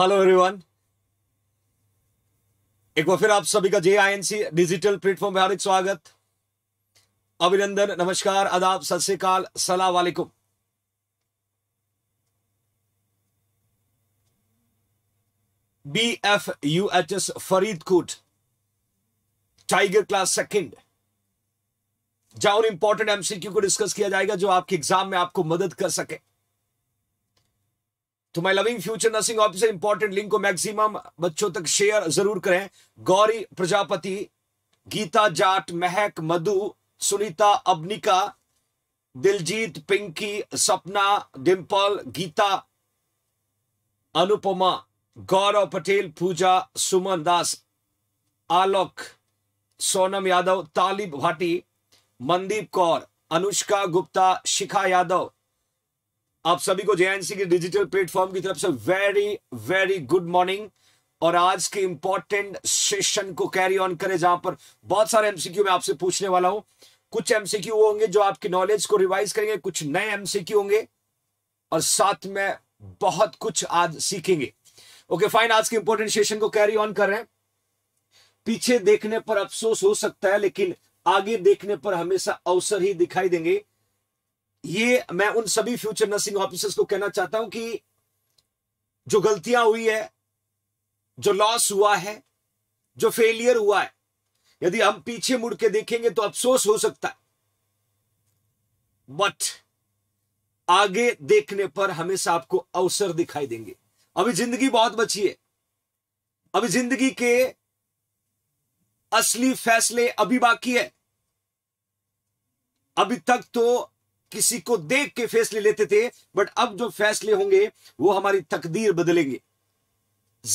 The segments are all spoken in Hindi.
हेलो एवरीवन एक बार फिर आप सभी का जे आई डिजिटल प्लेटफॉर्म में हार्दिक स्वागत अभिनंदन नमस्कार आदाब सत श्रीकाल सलाम वालेकुम B F U H S Faridkot tiger class second जहां इंपॉर्टेंट एमसीक्यू को डिस्कस किया जाएगा जो आपके एग्जाम में आपको मदद कर सके तो my loving future nursing officer important link को मैक्सिमम बच्चों तक शेयर जरूर करें गौरी प्रजापति गीता जाट महक मधु सुनीता अबनिका दिलजीत पिंकी सपना डिम्पल गीता अनुपमा गौरव पटेल पूजा सुमन दास आलोक सोनम यादव तालिब भाटी मनदीप कौर अनुष्का गुप्ता शिखा यादव आप सभी को जेएनसी के डिजिटल प्लेटफॉर्म की तरफ से वेरी वेरी गुड मॉर्निंग और आज के इंपॉर्टेंट सेशन को कैरी ऑन करें जहां पर बहुत सारे एमसीक्यू मैं आपसे पूछने वाला हूं कुछ एमसीक्यू होंगे जो आपकी नॉलेज को रिवाइज करेंगे कुछ नए एमसीक्यू होंगे और साथ में बहुत कुछ आज सीखेंगे ओके फाइन आज के इंपॉर्टेंट सेशन को कैरी ऑन कर रहे हैं पीछे देखने पर अफसोस हो सकता है लेकिन आगे देखने पर हमेशा अवसर ही दिखाई देंगे ये मैं उन सभी फ्यूचर नर्सिंग ऑफिसर्स को कहना चाहता हूं कि जो गलतियां हुई है जो लॉस हुआ है जो फेलियर हुआ है यदि हम पीछे मुड़ के देखेंगे तो अफसोस हो सकता है बट आगे देखने पर हमेशा आपको अवसर दिखाई देंगे अभी जिंदगी बहुत बची है अभी जिंदगी के असली फैसले अभी बाकी है अभी तक तो किसी को देख के फैसले लेते थे बट अब जो फैसले होंगे वो हमारी तकदीर बदलेंगे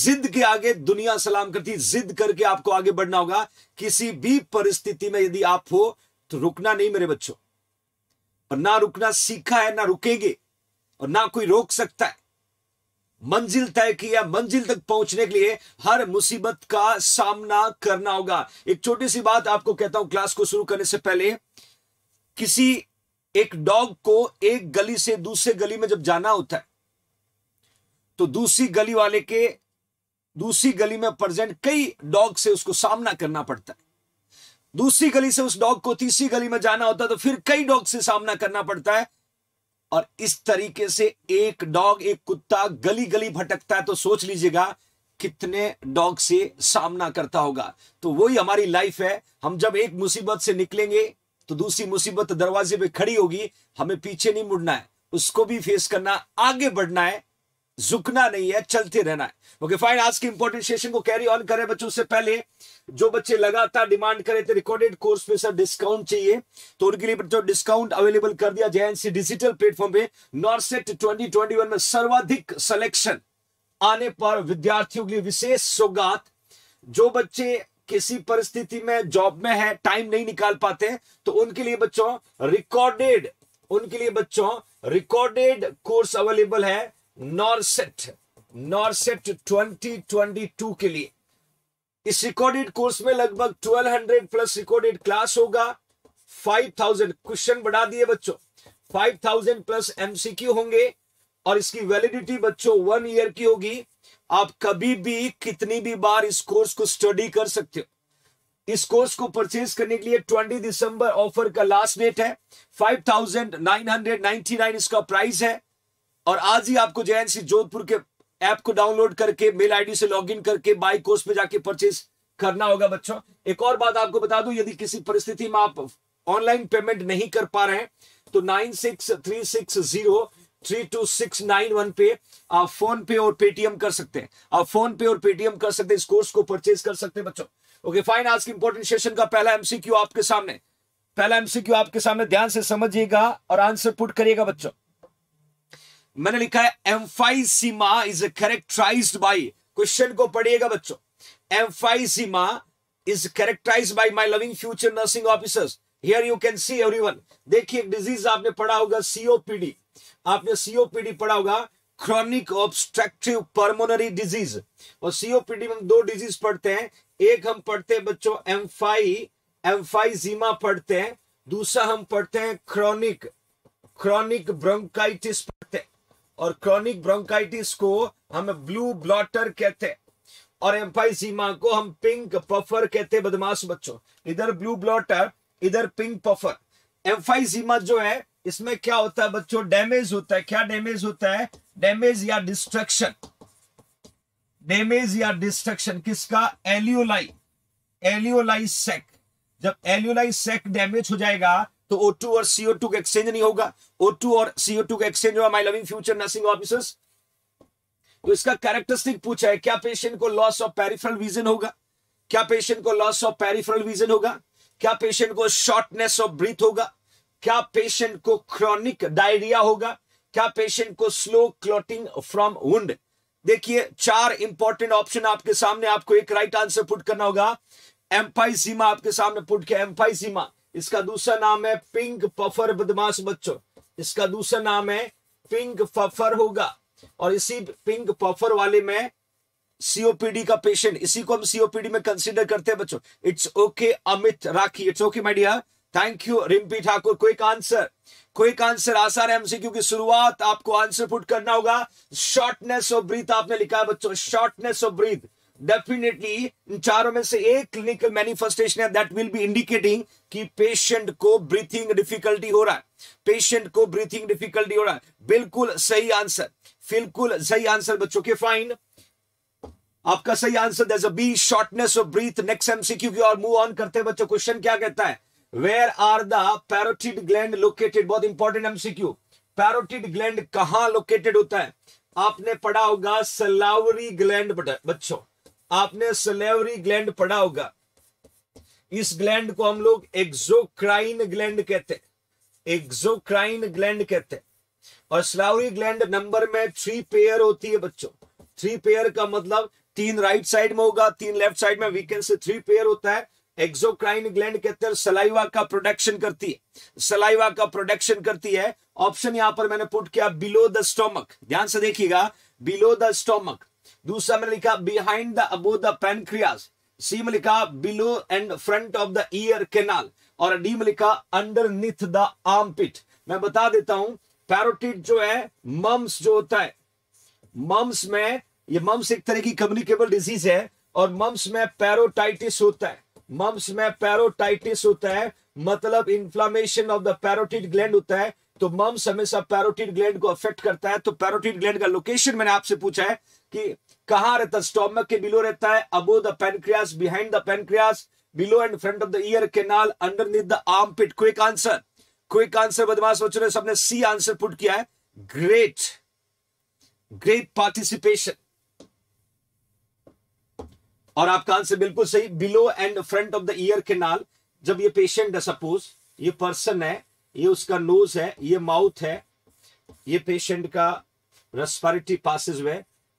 जिद के आगे दुनिया सलाम करती जिद करके आपको आगे बढ़ना होगा किसी भी परिस्थिति में यदि आप हो तो रुकना नहीं मेरे बच्चों और ना रुकना सीखा है ना रुकेंगे और ना कोई रोक सकता है मंजिल तय की या मंजिल तक पहुंचने के लिए हर मुसीबत का सामना करना होगा एक छोटी सी बात आपको कहता हूं क्लास को शुरू करने से पहले किसी एक डॉग को एक गली से दूसरे गली में जब जाना होता है तो दूसरी गली वाले के दूसरी गली में प्रेजेंट कई डॉग से उसको सामना करना पड़ता है दूसरी गली से उस डॉग को तीसरी गली में जाना होता है तो फिर कई डॉग से सामना करना पड़ता है और इस तरीके से एक डॉग एक कुत्ता गली गली भटकता है तो सोच लीजिएगा कितने डॉग से सामना करता होगा तो वही हमारी लाइफ है हम जब एक मुसीबत से निकलेंगे तो दूसरी मुसीबत तो दरवाजे पे खड़ी होगी हमें पीछे नहीं मुड़ना है उसको भी फेस करना आगे बढ़ना है झुकना नहीं है चलते रहना है ओके फाइन आज की इंपॉर्टेंट सेशन को कैरी ऑन करें बच्चों से पहले जो बच्चे लगातार डिमांड करे थे रिकॉर्डेड कोर्स पे सर डिस्काउंट चाहिए तो उनके लिए जो डिस्काउंट अवेलेबल कर दिया जेएनसी डिजिटल प्लेटफॉर्म पे नॉर्सेट 2021 में सर्वाधिक सिलेक्शन आने पर विद्यार्थियों के लिए विशेष सौगात जो बच्चे किसी परिस्थिति में जॉब में है टाइम नहीं निकाल पाते तो उनके लिए बच्चों रिकॉर्डेड उनके लिए बच्चों रिकॉर्डेड कोर्स अवेलेबल है नॉर्सेट नॉर्सेट 2022 के लिए इस रिकॉर्डेड कोर्स में लगभग 1200 प्लस रिकॉर्डेड क्लास होगा 5000 क्वेश्चन बढ़ा दिए बच्चों 5000 प्लस एमसीक्यू होंगे और इसकी वैलिडिटी बच्चों वन ईयर की होगी आप कभी भी कितनी भी बार इस कोर्स को स्टडी कर सकते हो इस कोर्स को परचेज करने के लिए 20 दिसंबर ऑफर का लास्ट डेट है 5,999 इसका प्राइस है और आज ही आपको जेएनसी जोधपुर के ऐप को डाउनलोड करके मेल आईडी से लॉगिन करके बाई कोर्स पे जाके परचेज करना होगा बच्चों एक और बात आपको बता दू यदि किसी परिस्थिति में आप ऑनलाइन पेमेंट नहीं कर पा रहे हैं तो nine six three six zero three two six nine one पे आप फोन पे और पेटीएम कर सकते हैं आप फोन पे और पेटीएम कर सकते हैं इस कोर्स को परचेज कर सकते हैं बच्चों ओके फाइन आज के इंपोर्टेंट सेशन का पहला एमसीक्यू आपके सामने पहला एमसीक्यू आपके सामने ध्यान से समझिएगा और आंसर पुट करिएगा बच्चों मैंने लिखा है emphysema is characterised by question को पढ़िएगा बच्चों emphysema is characterise by my loving future nursing officers here you can see everyone देखिए डिजीज आपने पढ़ा होगा सीओपीडी आपने सीओपीडी पढ़ा होगा क्रॉनिक ऑब्स्ट्रक्टिव परमोनरी डिजीज और सीओपीडी में हम दो डिजीज पढ़ते हैं एक हम पढ़ते हैं बच्चों एम्फाई एम्फाइजीमा पढ़ते हैं दूसरा हम पढ़ते हैं क्रॉनिक क्रॉनिक ब्रोंकाइटिस पढ़ते हैं और क्रॉनिक ब्रोंकाइटिस को हम ब्लू ब्लॉटर कहते हैं और एम्फाइजीमा को हम पिंक पफर कहते हैं बदमाश बच्चों इधर ब्लू ब्लॉटर इधर पिंक पफर एम्फाइजीमा जो है इसमें क्या होता है बच्चों डैमेज होता है क्या डैमेज होता है डैमेज या डिस्ट्रक्शन डैमेज या डिस्ट्रक्शन किसका एल्यूलाई एल्यूलाई सेक जब एल्यूलाई सेक डैमेज हो जाएगा तो O2 और CO2 का एक्सचेंज नहीं होगा O2 और CO2 का एक्सचेंज होगा my loving future nursing officers तो इसका कैरेक्टरिस्टिक पूछा है क्या पेशेंट को लॉस ऑफ पेरिफेरल विजन होगा क्या पेशेंट को लॉस ऑफ पेरिफेरल विजन होगा क्या पेशेंट को शॉर्टनेस ऑफ ब्रीथ होगा क्या पेशेंट को क्रॉनिक डायरिया होगा क्या पेशेंट को स्लो क्लोटिंग फ्रॉम वुंड देखिए चार इंपॉर्टेंट ऑप्शन आपके सामने आपको एक राइट आंसर पुट करना होगा एम्फाइजीमा आपके सामने पुट किया एम्फाइजीमा इसका दूसरा नाम है पिंक पफर बदमाश बच्चों इसका दूसरा नाम है पिंक पफर होगा और इसी पिंक पफर वाले में सीओपीडी का पेशेंट इसी को हम सीओपीडी में कंसीडर करते हैं बच्चों it's okay Amit Rakhi it's okay my dear thank you Rimpy Thakur quick answer quick answer आसान है एमसीक्यू की शुरुआत आपको आंसर पुट करना होगा शॉर्टनेस ऑफ ब्रीथ आपने लिखा है बच्चों शॉर्टनेस ऑफ ब्रीथ डेफिनेटली इन चारों में से एक क्लिनिकल मैनिफेस्टेशन है दैट विल बी इंडिकेटिंग कि पेशेंट को ब्रीथिंग डिफिकल्टी हो रहा है पेशेंट को ब्रीथिंग डिफिकल्टी हो रहा है बिल्कुल सही आंसर बिल्कुल सही आंसर बच्चों के फाइन आपका सही answer B shortness of breath next MCQ की और मूव ऑन करते हैं बच्चों क्वेश्चन क्या कहता है where are the parotid gland located बहुत इंपॉर्टेंट एमसीक्यू पैरोटिड ग्लैंड कहां लोकेटेड होता है आपने पढ़ा होगा सलावरी ग्लैंड बच्चों आपने सलेवरी ग्लैंड पढ़ा होगा इस ग्लैंड को हम लोग एक्सोक्राइन ग्लैंड कहते हैं एक्सोक्राइन ग्लैंड कहते हैं और सलावरी ग्लैंड नंबर में थ्री पेयर होती है बच्चों थ्री पेयर का मतलब तीन राइट साइड में होगा तीन लेफ्ट साइड में वीकेंड से थ्री पेयर होता है एक्सोक्राइन ग्लैंड के अंदर सलाइवा का प्रोडक्शन करती है सलाइवा का प्रोडक्शन करती है ऑप्शन यहां पर मैंने पुट किया बिलो द स्टोमक ध्यान से देखिएगा बिलो द स्टोमक दूसरा मैंने लिखा behind the above the pancreas C में लिखा below and front of the ear canal और डी में लिखा निथ द पिट मैं बता देता हूं पैरोटिड जो है मम्स जो होता है मम्स में ये मम्स एक तरह की कम्युनिकेबल डिजीज है और मम्स में पैरोटाइटिस होता है मम्स में पैरोटाइटिस होता है मतलब inflammation of the parotid gland होता है तो मम्स हमेशा पैरोटिड ग्लैंड को अफेक्ट करता है तो पैरोटिड ग्लैंड का लोकेशन मैंने आपसे पूछा है कि कहाँ रहता है स्टोमक के बिलो रहता है above the pancreas behind the pancreas below and front of the ear canal under the armpit quick answer quick answer बदमाश बच्चों ने सबने सी आंसर पुट किया है ग्रेट ग्रेट पार्टिसिपेशन और आपका आंसर बिल्कुल सही below and front of the ear canal जब ये पेशेंट है सपोज ये पर्सन है ये उसका नोज है ये माउथ है ये पेशेंट का रेस्पायरेटरी पासिस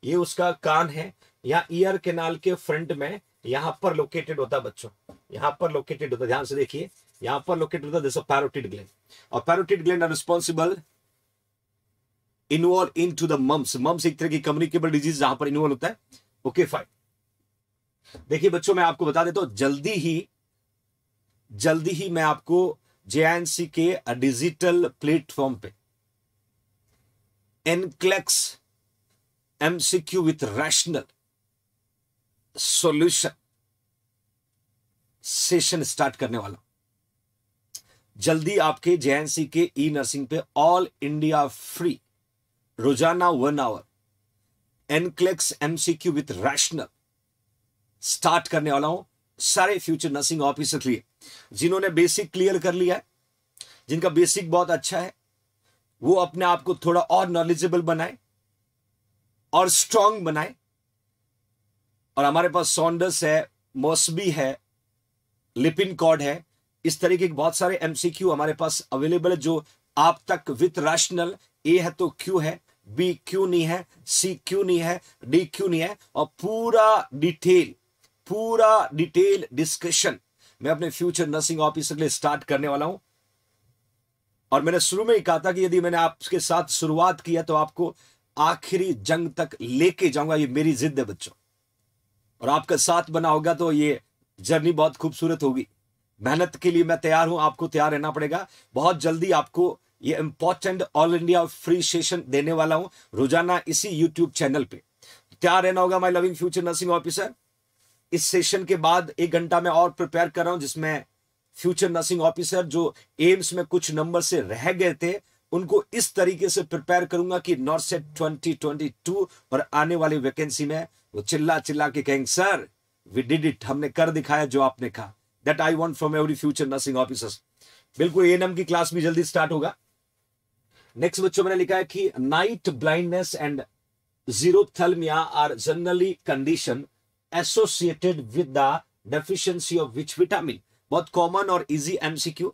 ये उसका कान है या ईयर केनाल के फ्रंट में यहां पर लोकेटेड होता बच्चों यहां पर लोकेटेड होता ध्यान से देखिए यहां पर लोकेटेड होता जैसे पैरोटिड ग्लैंड और parotid gland are responsible involve in to the mumps mumps एक तरह की कम्युनिकेबल डिजीज जहां पर इन्वॉल्व होता है ओके okay, फाइन देखिए बच्चों मैं आपको बता देता हूं जल्दी ही जल्दी ही मैं आपको जेएनसी के डिजिटल प्लेटफॉर्म पे NCLEX MCQ with rational solution session start करने वाला जल्दी आपके जेएनसी के ई नर्सिंग पे ऑल इंडिया फ्री रोजाना one hour NCLEX MCQ with rational start करने वाला हूं सारे फ्यूचर नर्सिंग ऑफिसर के लिए जिन्होंने बेसिक क्लियर कर लिया है जिनका बेसिक बहुत अच्छा है वो अपने आप को थोड़ा और नॉलेजेबल बनाए और स्ट्रांग बनाए और हमारे पास सॉन्डस है मोसबी है लिपिन कॉड है इस तरीके के बहुत सारे एमसीक्यू हमारे पास अवेलेबल है जो आप तक विथ राशनल ए है तो क्यू है बी क्यू नहीं है सी क्यू नहीं है डी क्यू नहीं है और पूरा डिटेल पूरा डिटेल डिस्कशन मैं अपने फ्यूचर नर्सिंग ऑफिसर के लिए स्टार्ट करने वाला हूं और मैंने शुरू में ही कहा था कि यदि मैंने आपके साथ शुरुआत किया तो आपको आखिरी जंग तक लेके जाऊंगा ये मेरी जिद है बच्चों और आपका साथ बना होगा तो ये जर्नी बहुत खूबसूरत होगी मेहनत के लिए मैं तैयार हूं आपको तैयार रहना पड़ेगा बहुत जल्दी आपको ये important all India free session देने वाला हूं रोजाना इसी यूट्यूब चैनल पे तैयार रहना होगा my loving future nursing officer इस सेशन के बाद एक घंटा में और प्रिपेयर कर रहा हूं जिसमें फ्यूचर नर्सिंग ऑफिसर जो एम्स में कुछ नंबर से रह गए थे उनको इस तरीके से प्रिपेयर करूंगा कि NORCET twenty twenty two और आने वाली वैकेंसी में वो चिल्ला चिल्ला के कहेंगे सर वी डिड इट हमने कर दिखाया जो आपने कहा that I want from every future nursing officers बिल्कुल ए की क्लास भी जल्दी स्टार्ट होगा नेक्स्ट बच्चों मैंने लिखा है कि night blindness and zero are generally condition associated with the deficiency of which vitamin बहुत कॉमन और easy MCQ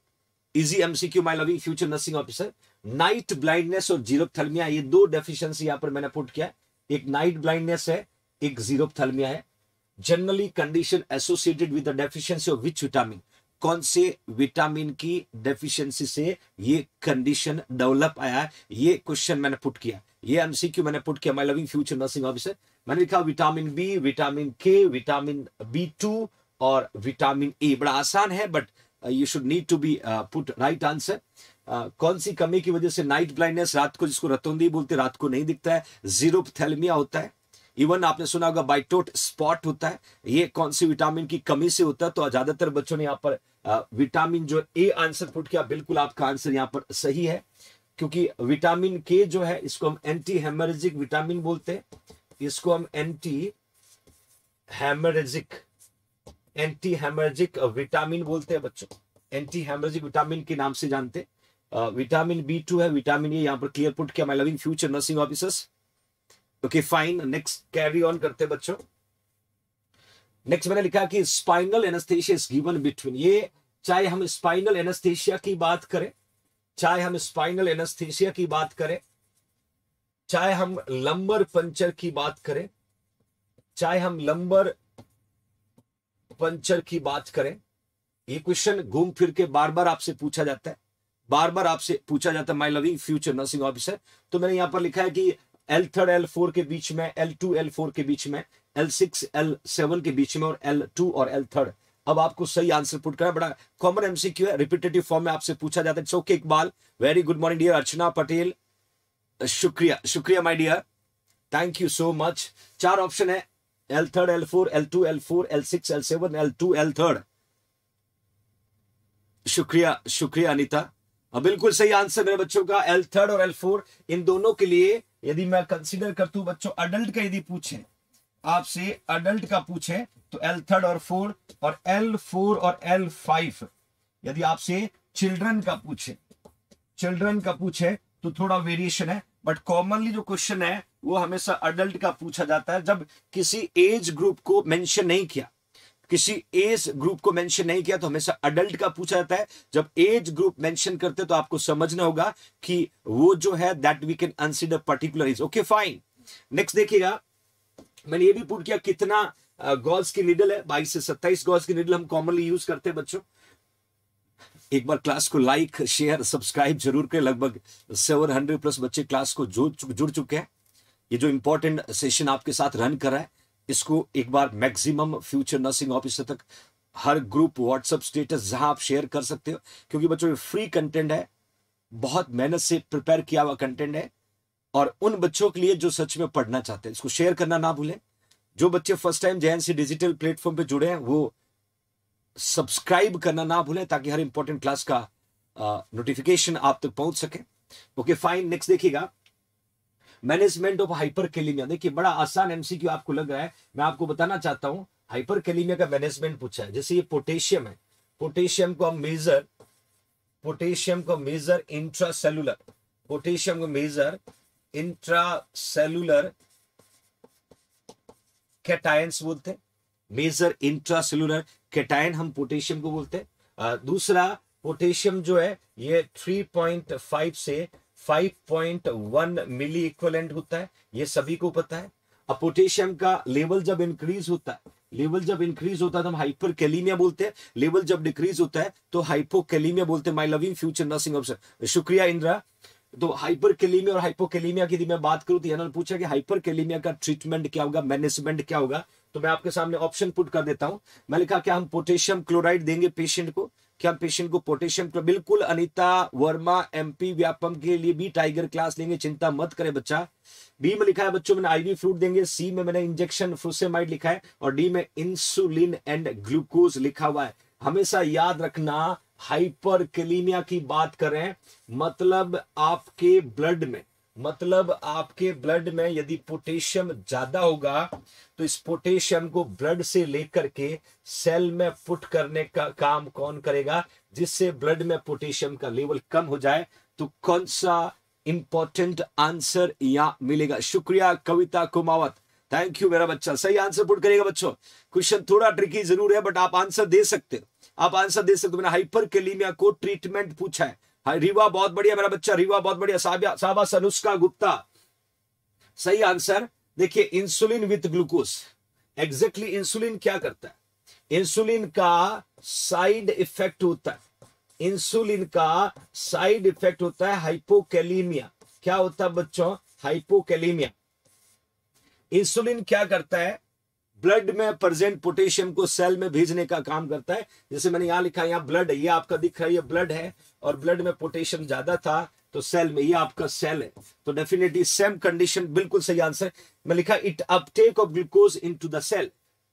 easy MCQ my loving future nursing officer night blindness और जीरोपथर्मिया ये दो डेफिशिएंसी यहां पर मैंने पुट किया एक नाइट ब्लाइंडनेस है एक जीरोपथर्मिया है generally condition associated with the deficiency of which vitamin कौन से विटामिन की डेफिशिएंसी से ये कंडीशन डेवलप आया ये क्वेश्चन मैंने पुट किया ये एमसीक्यू मैंने पुट किया my loving future nursing officer मैंने लिखा vitamin B vitamin K vitamin B two और विटामिन ए बड़ा आसान है but you should need to be put right answer कौन सी कमी की वजह से नाइट ब्लाइंडनेस रात को जिसको रतौंदी बोलते रात को नहीं दिखता है जीरो होता है इवन आपने सुना होगा बाइटोट स्पॉट होता है ये कौन सी विटामिन की कमी से होता है तो ज्यादातर बच्चों ने यहाँ पर विटामिन uh, जो ए आंसर पुट किया बिल्कुल आपका आंसर यहाँ पर सही है क्योंकि विटामिन के जो है इसको हम एंटी हेमरेजिक विटामिन बोलते हैं इसको हम anti haemorrhagic anti haemorrhagic vitamin बोलते हैं बच्चों एंटी हेमरेजिक विटामिन के नाम से जानते हैं विटामिन बी टू है विटामिन ए यहां पर क्लियर पुट किया my loving future nursing officers okay fine next carry on करते हैं बच्चों नेक्स्ट मैंने लिखा कि spinal anaesthesia is given between ये चाहे हम स्पाइनल एनेस्थेशिया की बात करें चाहे हम स्पाइनल एनस्थीसिया की बात करें चाहे हम लंबर पंचर की बात करें चाहे हम लंबर पंचर की बात करें ये क्वेश्चन घूम फिर के बार बार आपसे पूछा जाता है बार बार आपसे पूछा जाता है my loving future nursing officer तो मैंने यहां पर लिखा है कि एल थर्ड एल फोर के बीच में एल टू एल फोर के बीच में एल सिक्स एल सेवन के बीच में और एल टू और एल थर्ड अब आपको सही आंसर पुट करना बड़ा कॉमन एमसीक्यू है रिपीटेटिव फॉर्म में आपसे पूछा जाता है चौके Iqbal very good morning dear Archana Patel शुक्रिया शुक्रिया my dear thank you so much चार ऑप्शन है L third L four L two L four L six L seven L two L third शुक्रिया शुक्रिया अनिता हाँ, बिल्कुल सही आंसर मेरे बच्चों का एल थर्ड और एल फोर इन दोनों के लिए यदि मैं कंसिडर करता हूं बच्चों अडल्ट का यदि पूछे आपसे अडल्ट का पूछे तो एल थर्ड और फोर्थ और एल फोर और एल फाइव यदि आपसे चिल्ड्रन का पूछे चिल्ड्रन का पूछे तो थोड़ा वेरिएशन है बट कॉमनली जो क्वेश्चन है वो हमेशा अडल्ट का पूछा जाता है जब किसी एज ग्रुप को मेंशन नहीं किया किसी एज ग्रुप को मेंशन नहीं किया तो हमेशा अडल्ट का पूछा जाता है जब एज ग्रुप मेंशन करते तो आपको समझना होगा कि वो जो है that we can consider particular is okay fine next देखिएगा मैंने ये भी पूछ किया कितना गॉल्स की निडल है बाईस से सत्ताईस गॉल्स की निडल हम कॉमनली यूज करते हैं बच्चों एक बार क्लास को लाइक शेयर सब्सक्राइब जरूर करें लगभग सेवन हंड्रेड प्लस बच्चे क्लास को जुड़ जुड़ चुके हैं ये जो इंपॉर्टेंट सेशन आपके साथ रन कर रहा है इसको एक बार मैक्सिमम फ्यूचर नर्सिंग ऑफिसर तक हर ग्रुप व्हाट्सएप स्टेटस जहां आप शेयर कर सकते हो क्योंकि बच्चों ये फ्री कंटेंट है बहुत मेहनत से प्रिपेयर किया हुआ कंटेंट है और उन बच्चों के लिए जो सच में पढ़ना चाहते हैं इसको शेयर करना ना भूलें जो बच्चे फर्स्ट टाइम जैन से डिजिटल प्लेटफॉर्म पे जुड़े हैं वो सब्सक्राइब करना ना भूलें ताकि हर इंपॉर्टेंट क्लास का नोटिफिकेशन आप तक पहुंच सके ओके फाइन नेक्स्ट देखिएगा मैनेजमेंट ऑफ हाइपर कैलिमिया देखिए बड़ा आसान एमसीक्यू आपको लग रहा है मैं आपको बताना चाहता हूं हाइपर कैलिमिया का मैनेजमेंट पूछा है जैसे ये पोटेशियम है पोटेशियम को हम मेजर पोटेशियम को मेजर सेलुलर पोटेशियम को मेजर इंट्रासेलुलर कैटायंस बोलते हैं मेजर इंट्रासेलुलर कैटायन हम पोटेशियम को बोलते दूसरा पोटेशियम जो है ये 3.5 से 5.1 मिली इक्वलेंट होता है ये सभी को पता है अब पोटेशियम का लेवल जब इंक्रीज होता है लेवल जब इंक्रीज होता है तो हम हाइपरकेलीमिया बोलते हैं लेवल जब डिक्रीज होता है तो हाइपो हाइपोकेलीमिया बोलते हैं my loving future nursing option शुक्रिया इंदिरा तो हाइपरकेलीमिया और हाइपोकेलीमिया की मैं बात करूं तो याना पूछा कि हाइपर का ट्रीटमेंट क्या होगा मैनेजमेंट क्या होगा तो मैं आपके सामने ऑप्शन पुट कर देता हूं मैं लिखा क्या हम पोटेशियम क्लोराइड देंगे पेशेंट को क्या हम पेशेंट को पोटेशियम बिल्कुल अनिता वर्मा एमपी व्यापम के लिए भी टाइगर क्लास लेंगे चिंता मत करें बच्चा बी में लिखा है बच्चों मैंने आईवी फ्रूट देंगे सी में मैंने इंजेक्शन फ्रोसेमाइड लिखा है और डी में इंसुलिन एंड ग्लूकोज लिखा हुआ है हमेशा याद रखना हाइपरकेलीमिया की बात करें मतलब आपके ब्लड में मतलब आपके ब्लड में यदि पोटेशियम ज्यादा होगा तो इस पोटेशियम को ब्लड से लेकर के सेल में पुट करने का काम कौन करेगा जिससे ब्लड में पोटेशियम का लेवल कम हो जाए तो कौन सा इंपॉर्टेंट आंसर यहां मिलेगा शुक्रिया कविता कुमावत थैंक यू मेरा बच्चा सही आंसर पुट करेगा बच्चों क्वेश्चन थोड़ा ट्रिकी जरूर है बट आप आंसर दे सकते हो आप आंसर दे सकते हो मैंने कैलीमिया को ट्रीटमेंट पूछा है हाँ, रीवा बहुत बढ़िया मेरा बच्चा रीवा बहुत बढ़िया साबा सनुष्का गुप्ता सही आंसर देखिए insulin with glucose exactly insulin क्या करता है इंसुलिन का साइड इफेक्ट होता है इंसुलिन का साइड इफेक्ट होता है हाइपोकैलीमिया क्या होता है बच्चों हाइपोकैलीमिया इंसुलिन क्या करता है ब्लड में प्रेजेंट पोटेशियम को सेल में भेजने का काम करता है जैसे मैंने यहाँ लिखा यहाँ ब्लड है ये आपका दिख रहा है ये ब्लड है और ब्लड में पोटेशियम ज्यादा था तो सेल में ये आपका सेल है तो डेफिनेटली सेम कंडीशन बिल्कुल सही आंसर मैं लिखा it uptake of glucose in the cell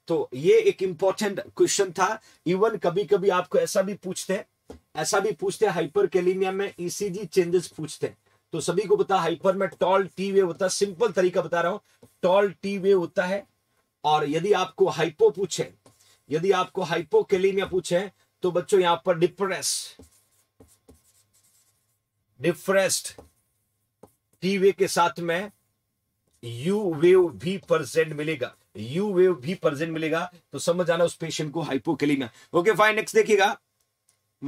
तो ये एक इंपॉर्टेंट क्वेश्चन था इवन कभी कभी आपको ऐसा भी पूछते हैं ऐसा भी पूछते हैं हाइपर में ईसीजी e चेंजेस पूछते हैं तो सभी को पता हाइपर में टॉल टी वे होता है सिंपल तरीका बता रहा हूं टॉल टी वे होता है और यदि आपको हाइपो पूछे यदि आपको हाइपो पूछे तो बच्चों यहां पर डिप्रेस डिप्रेस्ड वे के साथ में यू वेव भी परसेंट मिलेगा यू वेव भी परसेंट मिलेगा तो समझ आना उस पेशेंट को hypokalaemia okay fine next देखिएगा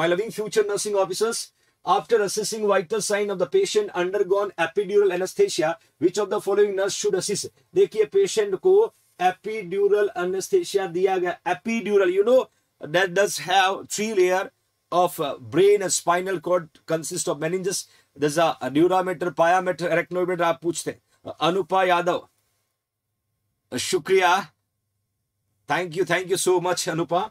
my loving future nursing officers After assessing vital sign of the patient undergone epidural anesthesia, which of the following nurse should assist? देखिए पेशेंट को एपीड्यूरल एनेस्थेसिया दिया गया epidural you know that does have three layer of brain spinal cord consist of meninges thus a dura mater pia mater एरेक्नोमीटर आप पूछते अनुपा यादव शुक्रिया thank you thank you so much Anupa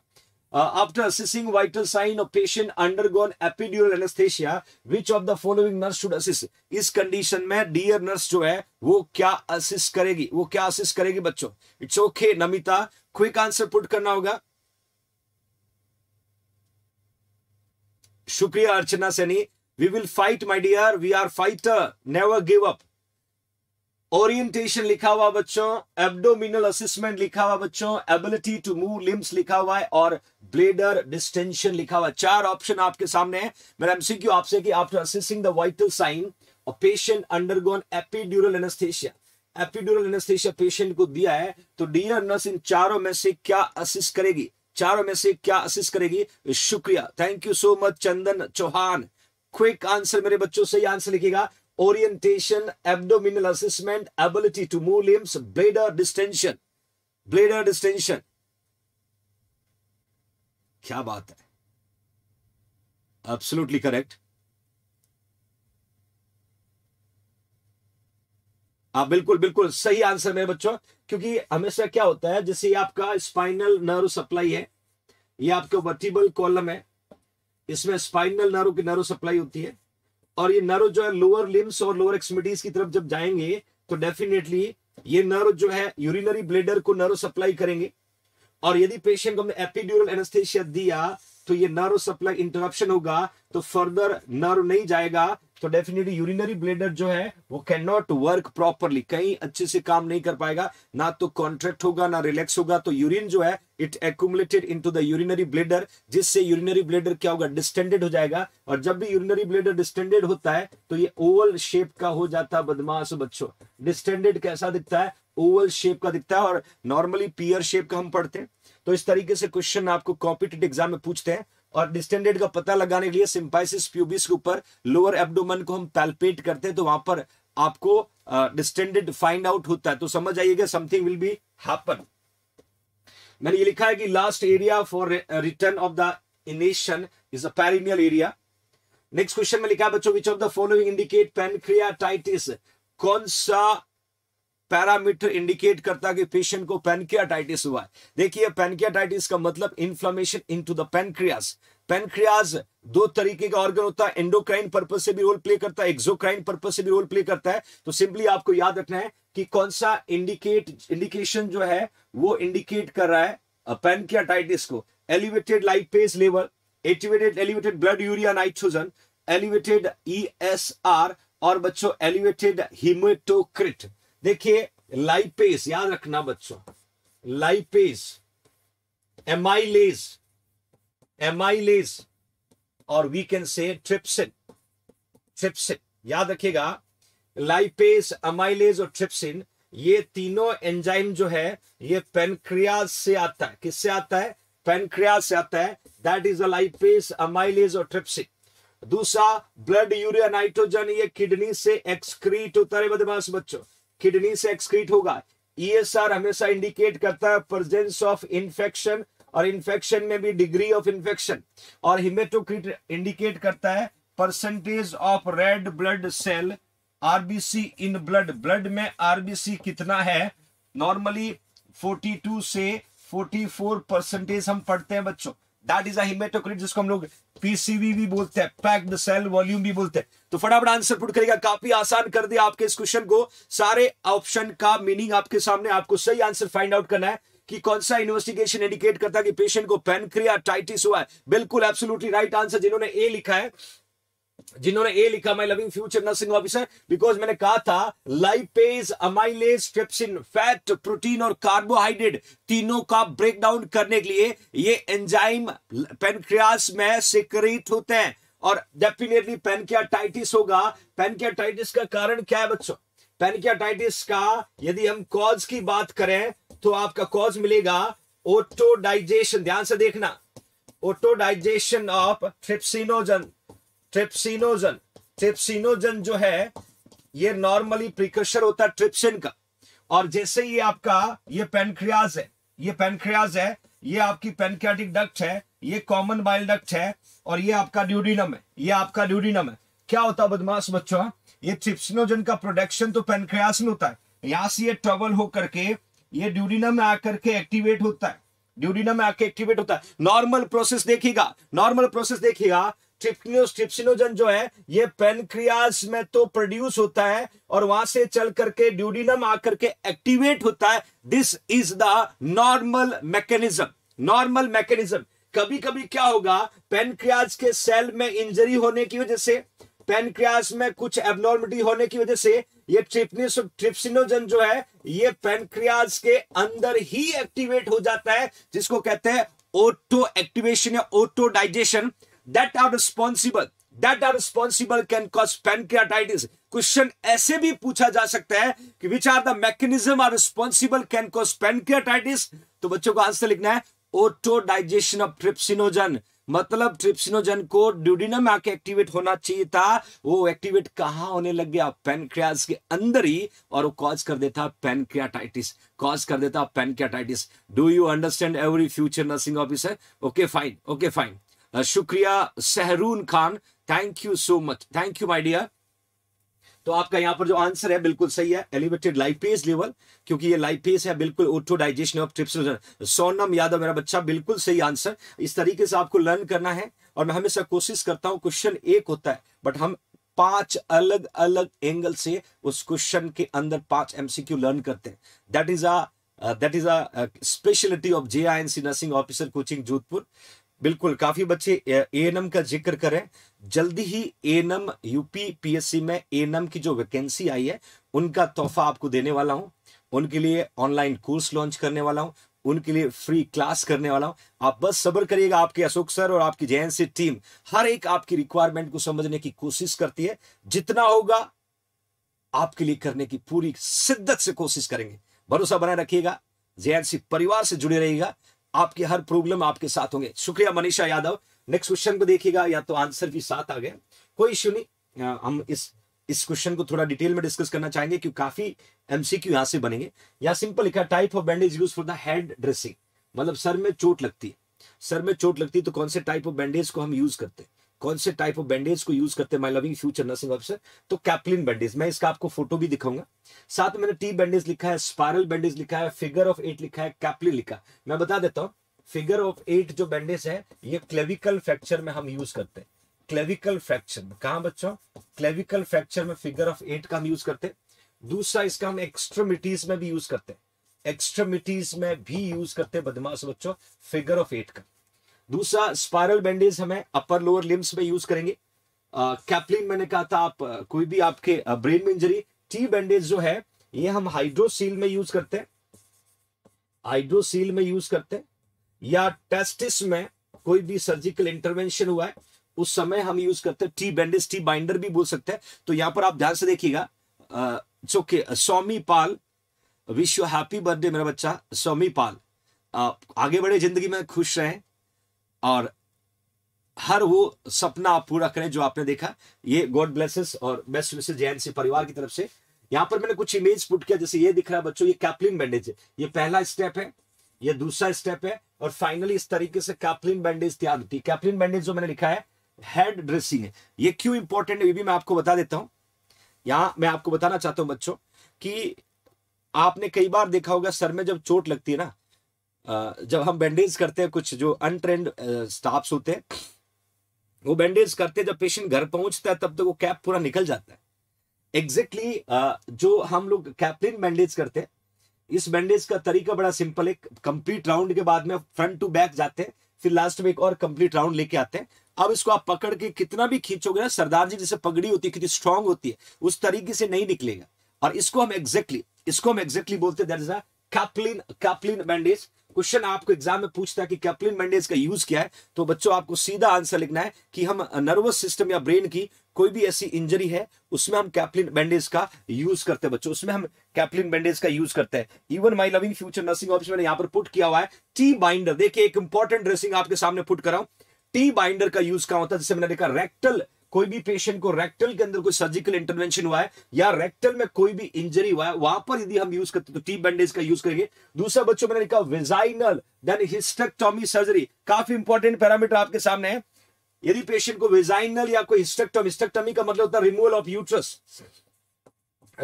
Uh, after assessing vital sign of patient undergone epidural anesthesia, which of the following nurse should assist? is condition mein dear nurse jo hai wo kya assist karegi wo kya assist karegi bachcho it's okay namita quick answer put karna hoga shukriya archana Saini we will fight my dear we are fighter never give up orientation लिखा हुआ बच्चों एब्डोमिनल असिस्मेंट लिखा हुआ बच्चों एबिलिटी टू मूव लिम्स लिखा हुआ है और ब्लेडर डिस्टेंशन लिखा हुआ चार ऑप्शन आपके सामने है आपसे कि after assessing the vital sign और patient undergone epidural anaesthesia epidural anaesthesia patient को दिया है तो डीयर नर्स इन चारों में से क्या असिस्ट करेगी चारों में से क्या असिस्ट करेगी शुक्रिया thank you so much Chandan Chauhan quick answer मेरे बच्चों सही आंसर लिखेगा orientation, abdominal assessment, ability to move limbs, bladder distension. Bladder distension क्या बात है एब्सोल्युटली करेक्ट आप बिल्कुल बिल्कुल सही आंसर मेरे बच्चों क्योंकि हमेशा क्या होता है जैसे आपका स्पाइनल नर्व सप्लाई है ये आपका वर्टिबल कॉलम है इसमें स्पाइनल नर्व की नर्व सप्लाई होती है और ये नर्व जो है लोअर लिम्स और लोअर एक्समिटीज की तरफ जब जाएंगे तो डेफिनेटली ये नर्व जो है यूरिनरी ब्लेडर को नर्व सप्लाई करेंगे और यदि पेशेंट को हमने एपिड्यूरल एनेस्थेशिया दिया तो ये नर्व सप्लाई इंटरप्शन होगा तो फर्दर नर्व नहीं जाएगा तो डेफिनेटली यूरिनरी ब्लेडर जो है वो कैन नॉट वर्क प्रॉपरली कहीं अच्छे से काम नहीं कर पाएगा ना तो कॉन्ट्रैक्ट होगा ना रिलैक्स होगा तो यूरिन जो है it accumulated into the urinary bladder जिससे यूरिनरी ब्लेडर क्या होगा डिस्टेंडेड हो जाएगा और जब भी यूरिनरी ब्लेडर डिस्टेंडेड होता है तो ये ओवल शेप का हो जाता है बदमाश बच्चों डिस्टेंडेड कैसा दिखता है ओवल शेप का दिखता है और नॉर्मली पियर शेप का हम पढ़ते हैं तो इस तरीके से क्वेश्चन आपको कॉम्पिटेटिव एग्जाम में पूछते हैं और डिस्टेंडेड का पता लगाने के लिए सिंपाइसिस प्यूबिस के ऊपर लोअर एब्डोमन को हम पैल्पेट करते हैं तो वहां पर आपको डिस्टेंडेड फाइंड आउट होता है तो समझ आइएगा समथिंग विल बी हैपन मैंने ये लिखा है कि last area for return of the innervation is a perineal area next question में लिखा है बच्चों which of the following indicate pancreatitis कौन सा पैरामीटर इंडिकेट करता है कि पेशेंट को पेनक्रियाटाइटिस हुआ है देखिए पेनक्रियाटाइटिस का मतलब inflammation into the pancreas pancreas दो तरीके का ऑर्गन होता है एंडोक्राइन पर्पज से भी रोल प्ले करता है एक्सोक्राइन पर्पज से भी रोल प्ले करता है तो सिंपली आपको याद रखना है कि कौन सा इंडिकेट इंडिकेशन जो है वो इंडिकेट कर रहा है पेनक्रियाटाइटिस को elevated lipase level activated elevated blood urea nitrogen elevated ESR और बच्चों एलिवेटेड हिमेटोक्रिट देखिए लाइपेस याद रखना बच्चों लाइपेस एमाइलेस एमाइलेस और we can say trypsin trypsin याद रखिएगा लाइपेस अमाइलेज और ट्रिप्सिन ये तीनों एंजाइम जो है ये पेनक्रियाज से आता है किससे आता है पेनक्रियाज से आता है that is a lipase amylase और ट्रिप्सिन दूसरा ब्लड यूरिया नाइट्रोजन ये किडनी से एक्सक्रीट होता है बदमाश बच्चों किडनी से एक्सक्रीट होगा ईएसआर e हमेशा इंडिकेट करता है प्रेजेंस ऑफ इंफेक्शन और इन्फेक्शन में भी डिग्री ऑफ इंफेक्शन और हिमेटोक्रिट इंडिकेट करता है percentage of red blood cell RBC in blood blood में आरबीसी कितना है नॉर्मली 42 से 44 परसेंटेज हम पढ़ते हैं बच्चों दैट इज अटोक्रिट जिसको हम लोग पीसीवी भी बोलते हैं पैक द सेल वॉल्यूम भी बोलते हैं तो फटाफट आंसर पुट करेगा काफी आसान कर दिया आपके इस क्वेश्चन को सारे ऑप्शन का मीनिंग आपके सामने आपको सही आंसर फाइंड आउट करना है कि कौन सा इन्वेस्टिगेशन इंडिकेट करता है कि पेशेंट को पेनक्रिया टाइटिस हुआ है बिल्कुल एब्सोल्युटली राइट आंसर जिन्होंने ए लिखा है जिन्होंने ए लिखा my loving future nursing officer because मैंने कहा था lipase amylase trypsin fat protein और कार्बोहाइड्रेट तीनों का ब्रेक डाउन करने के लिए ये एंजाइम पेनक्रियास में सिक्रित होते हैं और डेफिनेटली पेनकियाटाइटिस होगा पेनकियाटाइटिस का कारण क्या है बच्चों पेनकियाटाइटिस का यदि हम कॉज की बात करें तो आपका कॉज मिलेगा ओटोडाइजेशन ध्यान से देखना autodigestion of trypsinogen trypsinogen trypsinogen जो है ये नॉर्मली प्रिकर्शर होता है ट्रिप्सिन का और जैसे ये आपका ये पेनक्रियाज है ये पेनक्रियाज है ये आपकी पेनक्रियाटिक डक्ट है ये कॉमन बाइल डक्ट है और ये आपका ड्यूडिनम है ये आपका ड्यूडिनम है क्या होता है बदमाश बच्चों ये ट्रिप्सिनोजन का प्रोडक्शन तो पेनक्रियास में होता है यहां से ये ट्रबल होकर के ये ड्यूडिनम में आकर के एक्टिवेट होता है ड्यूडिनम में आके एक्टिवेट होता है नॉर्मल प्रोसेस देखिएगा नॉर्मल प्रोसेस देखिएगा ट्रिप्सिनोजन जो है ये पेनक्रियाज में तो प्रोड्यूस होता है और वहां से चल करके ड्यूडिनम आकर के एक्टिवेट होता है this is the normal mechanism normal mechanism कभी कभी क्या होगा पेनक्रियाज के सेल में इंजरी होने की वजह से पेनक्रियाज में कुछ एबनॉर्मिटी होने की वजह से ये ट्रिपनिस ट्रिप्सिनोजन जो है ये पेनक्रियाज के अंदर ही एक्टिवेट हो जाता है जिसको कहते हैं ओटो एक्टिवेशन या auto digestion that are responsible that are responsible can cause pancreatitis question ऐसे भी पूछा जा सकता है कि which are the mechanism are responsible can cause pancreatitis तो बच्चों को आंसर लिखना है ओटो डाइजेशन ऑफ ट्रिप्सिनोजन मतलब ट्रिप्सिनोजन को ड्यूडिनम आके एक्टिवेट होना चाहिए था वो एक्टिवेट कहा होने लग गया पेनक्रियाज के अंदर ही और वो कॉज कर देता पेनक्रियाटाइटिस कॉज कर देता pancreatitis do you understand every future nursing officer okay fine okay fine Uh, शुक्रिया Sahrun Khan thank you so much thank you my dear तो आपका यहाँ पर जो आंसर है बिल्कुल सही है एलिवेटेड लाइपेज लेवल क्योंकि ये लाइपेज है बिल्कुल auto digestion of trypsin Sonam Yadav मेरा बच्चा बिल्कुल सही आंसर इस तरीके से आपको लर्न करना है और मैं हमेशा कोशिश करता हूँ क्वेश्चन एक होता है बट हम पांच अलग अलग एंगल से उस क्वेश्चन के अंदर पांच एमसीक्यू लर्न करते हैं that is a that is a speciality of J I N C nursing officer coaching Jodhpur बिल्कुल काफी बच्चे ए एन एम का जिक्र करें जल्दी ही एन एम यूपी पीएससी में ए एन एम की जो वैकेंसी आई है उनका तोहफा आपको देने वाला हूं उनके लिए ऑनलाइन कोर्स लॉन्च करने वाला हूं उनके लिए फ्री क्लास करने वाला हूं आप बस सब्र करिएगा आपके अशोक सर और आपकी जेएनसी टीम हर एक आपकी रिक्वायरमेंट को समझने की कोशिश करती है जितना होगा आपके लिए करने की पूरी शिद्दत से कोशिश करेंगे भरोसा बनाए रखिएगा जेएनसी परिवार से जुड़े रहिएगा आपके हर प्रॉब्लम आपके साथ होंगे शुक्रिया मनीषा यादव नेक्स्ट क्वेश्चन को देखिएगा या तो आंसर भी साथ आ गया कोई इश्यू नहीं हम इस इस क्वेश्चन को थोड़ा डिटेल में डिस्कस करना चाहेंगे क्योंकि काफी एमसीक्यू यहां से बनेंगे या सिंपल लिखा type of bandage use for the head dressing मतलब सर में चोट लगती है सर में चोट लगती है तो कौन से टाइप ऑफ बैंडेज को हम यूज करते हैं कौन से टाइप ऑफ बैंडेज को यूज करते हैं my loving future nursing officer तो कैप्लिन बैंडेज मैं इसका आपको फोटो भी दिखाऊंगा साथ में मैंने टी बैंडेज लिखा है स्पायरल बैंडेज लिखा है फिगर ऑफ एट लिखा है कैप्लिन लिखा मैं बता देता हूँ फिगर ऑफ एट जो बैंडेज है ये क्लेविकल फ्रैक्चर में हम यूज करते हैं क्लेविकल फ्रैक्चर कहा बच्चों क्लेविकल फ्रैक्चर में फिगर ऑफ एट का हम यूज करते हैं दूसरा इसका हम एक्सट्रमिटीज में भी यूज करते हैं एक्सट्रमिटीज में भी यूज करते हैं बदमाश बच्चों फिगर ऑफ एट का दूसरा स्पायरल बैंडेज हमें अपर लोअर लिम्स में यूज करेंगे कैप्लिन मैंने कहा था आप कोई भी आपके ब्रेन में इंजरी टी बैंडेज जो है ये हम हाइड्रोसील में यूज करते हैं हाइड्रोसील में यूज करते हैं या टेस्टिस में कोई भी सर्जिकल इंटरवेंशन हुआ है उस समय हम यूज करते हैं टी बैंडेज टी बाइंडर भी बोल सकते हैं तो यहां पर आप ध्यान से देखिएगा चौके सौमी पाल विश्व हैप्पी बर्थडे मेरा बच्चा सौमी पाल आगे बढ़े जिंदगी में खुश रहें और हर वो सपना आप पूरा करें जो आपने देखा ये गॉड ब्लेसेस और बेस्ट विशेष जैन से परिवार की तरफ से यहां पर मैंने कुछ इमेज पुट किया जैसे ये दिख रहा है बच्चों ये कैपलिन बैंडेज है ये पहला स्टेप है ये दूसरा स्टेप है और फाइनली इस तरीके से कैपलिन बैंडेज तैयार होती है कैपलिन बैंडेज जो मैंने लिखा है हेड ड्रेसिंग है ये क्यों इंपॉर्टेंट है ये भी मैं आपको बता देता हूं यहां मैं आपको बताना चाहता हूं बच्चों कि आपने कई बार देखा होगा सर में जब चोट लगती है ना जब हम बैंडेज करते हैं कुछ जो अनट्रेंड स्टाफ्स होते हैं वो बैंडेज करते हैं जब पेशेंट घर पहुंचता है तब तक तो वो कैप पूरा निकल जाता है एग्जैक्टली जो हम लोग कैपलिन बैंडेज करते हैं इस बैंडेज का तरीका बड़ा सिंपल है कंप्लीट राउंड के बाद में फ्रंट टू बैक जाते हैं फिर लास्ट में एक और कंप्लीट राउंड लेके आते हैं अब इसको आप पकड़ के कितना भी खींचोगे ना सरदार जी जैसे पगड़ी होती है कितनी स्ट्रांग होती है उस तरीके से नहीं निकलेगा और इसको हम एग्जैक्टली exactly, इसको हम एग्जैक्टली exactly बोलते हैं कैपलिन कैपलिन बैंडेज क्वेश्चन आपको एग्जाम में पूछता है कि कैप्लिन मेंडेज का यूज क्या है तो बच्चों आपको सीधा आंसर लिखना है कि हम नर्वस सिस्टम या ब्रेन की कोई भी ऐसी इंजरी है उसमें हम कैप्लिन बैंडेज का यूज करते हैं बच्चों उसमें हम कैप्लिन बैंडेज का यूज करते हैं even my loving future nursing office मैंने यहां पर पुट किया हुआ है टी बाइंडर देखिए एक इंपॉर्टेंट ड्रेसिंग आपके सामने पुट कराऊ टी बाइंडर का यूज कहा होता है जिससे मैंने देखा रेक्टल कोई भी पेशेंट को रेक्टल के अंदर कोई सर्जिकल इंटरवेंशन हुआ है या रेक्टल में कोई भी इंजरी हुआ है वहां पर यदि हम यूज करते तो टी बैंडेज का यूज करेंगे दूसरा बच्चों मैंने लिखा विजाइनल देन हिस्टेक्टोमी सर्जरी काफी इंपॉर्टेंट पैरामीटर आपके सामने है यदि पेशेंट को विजाइनल या कोई हिस्टेक्टोमी हिस्टेक्टोमी का मतलब होता है removal of uterus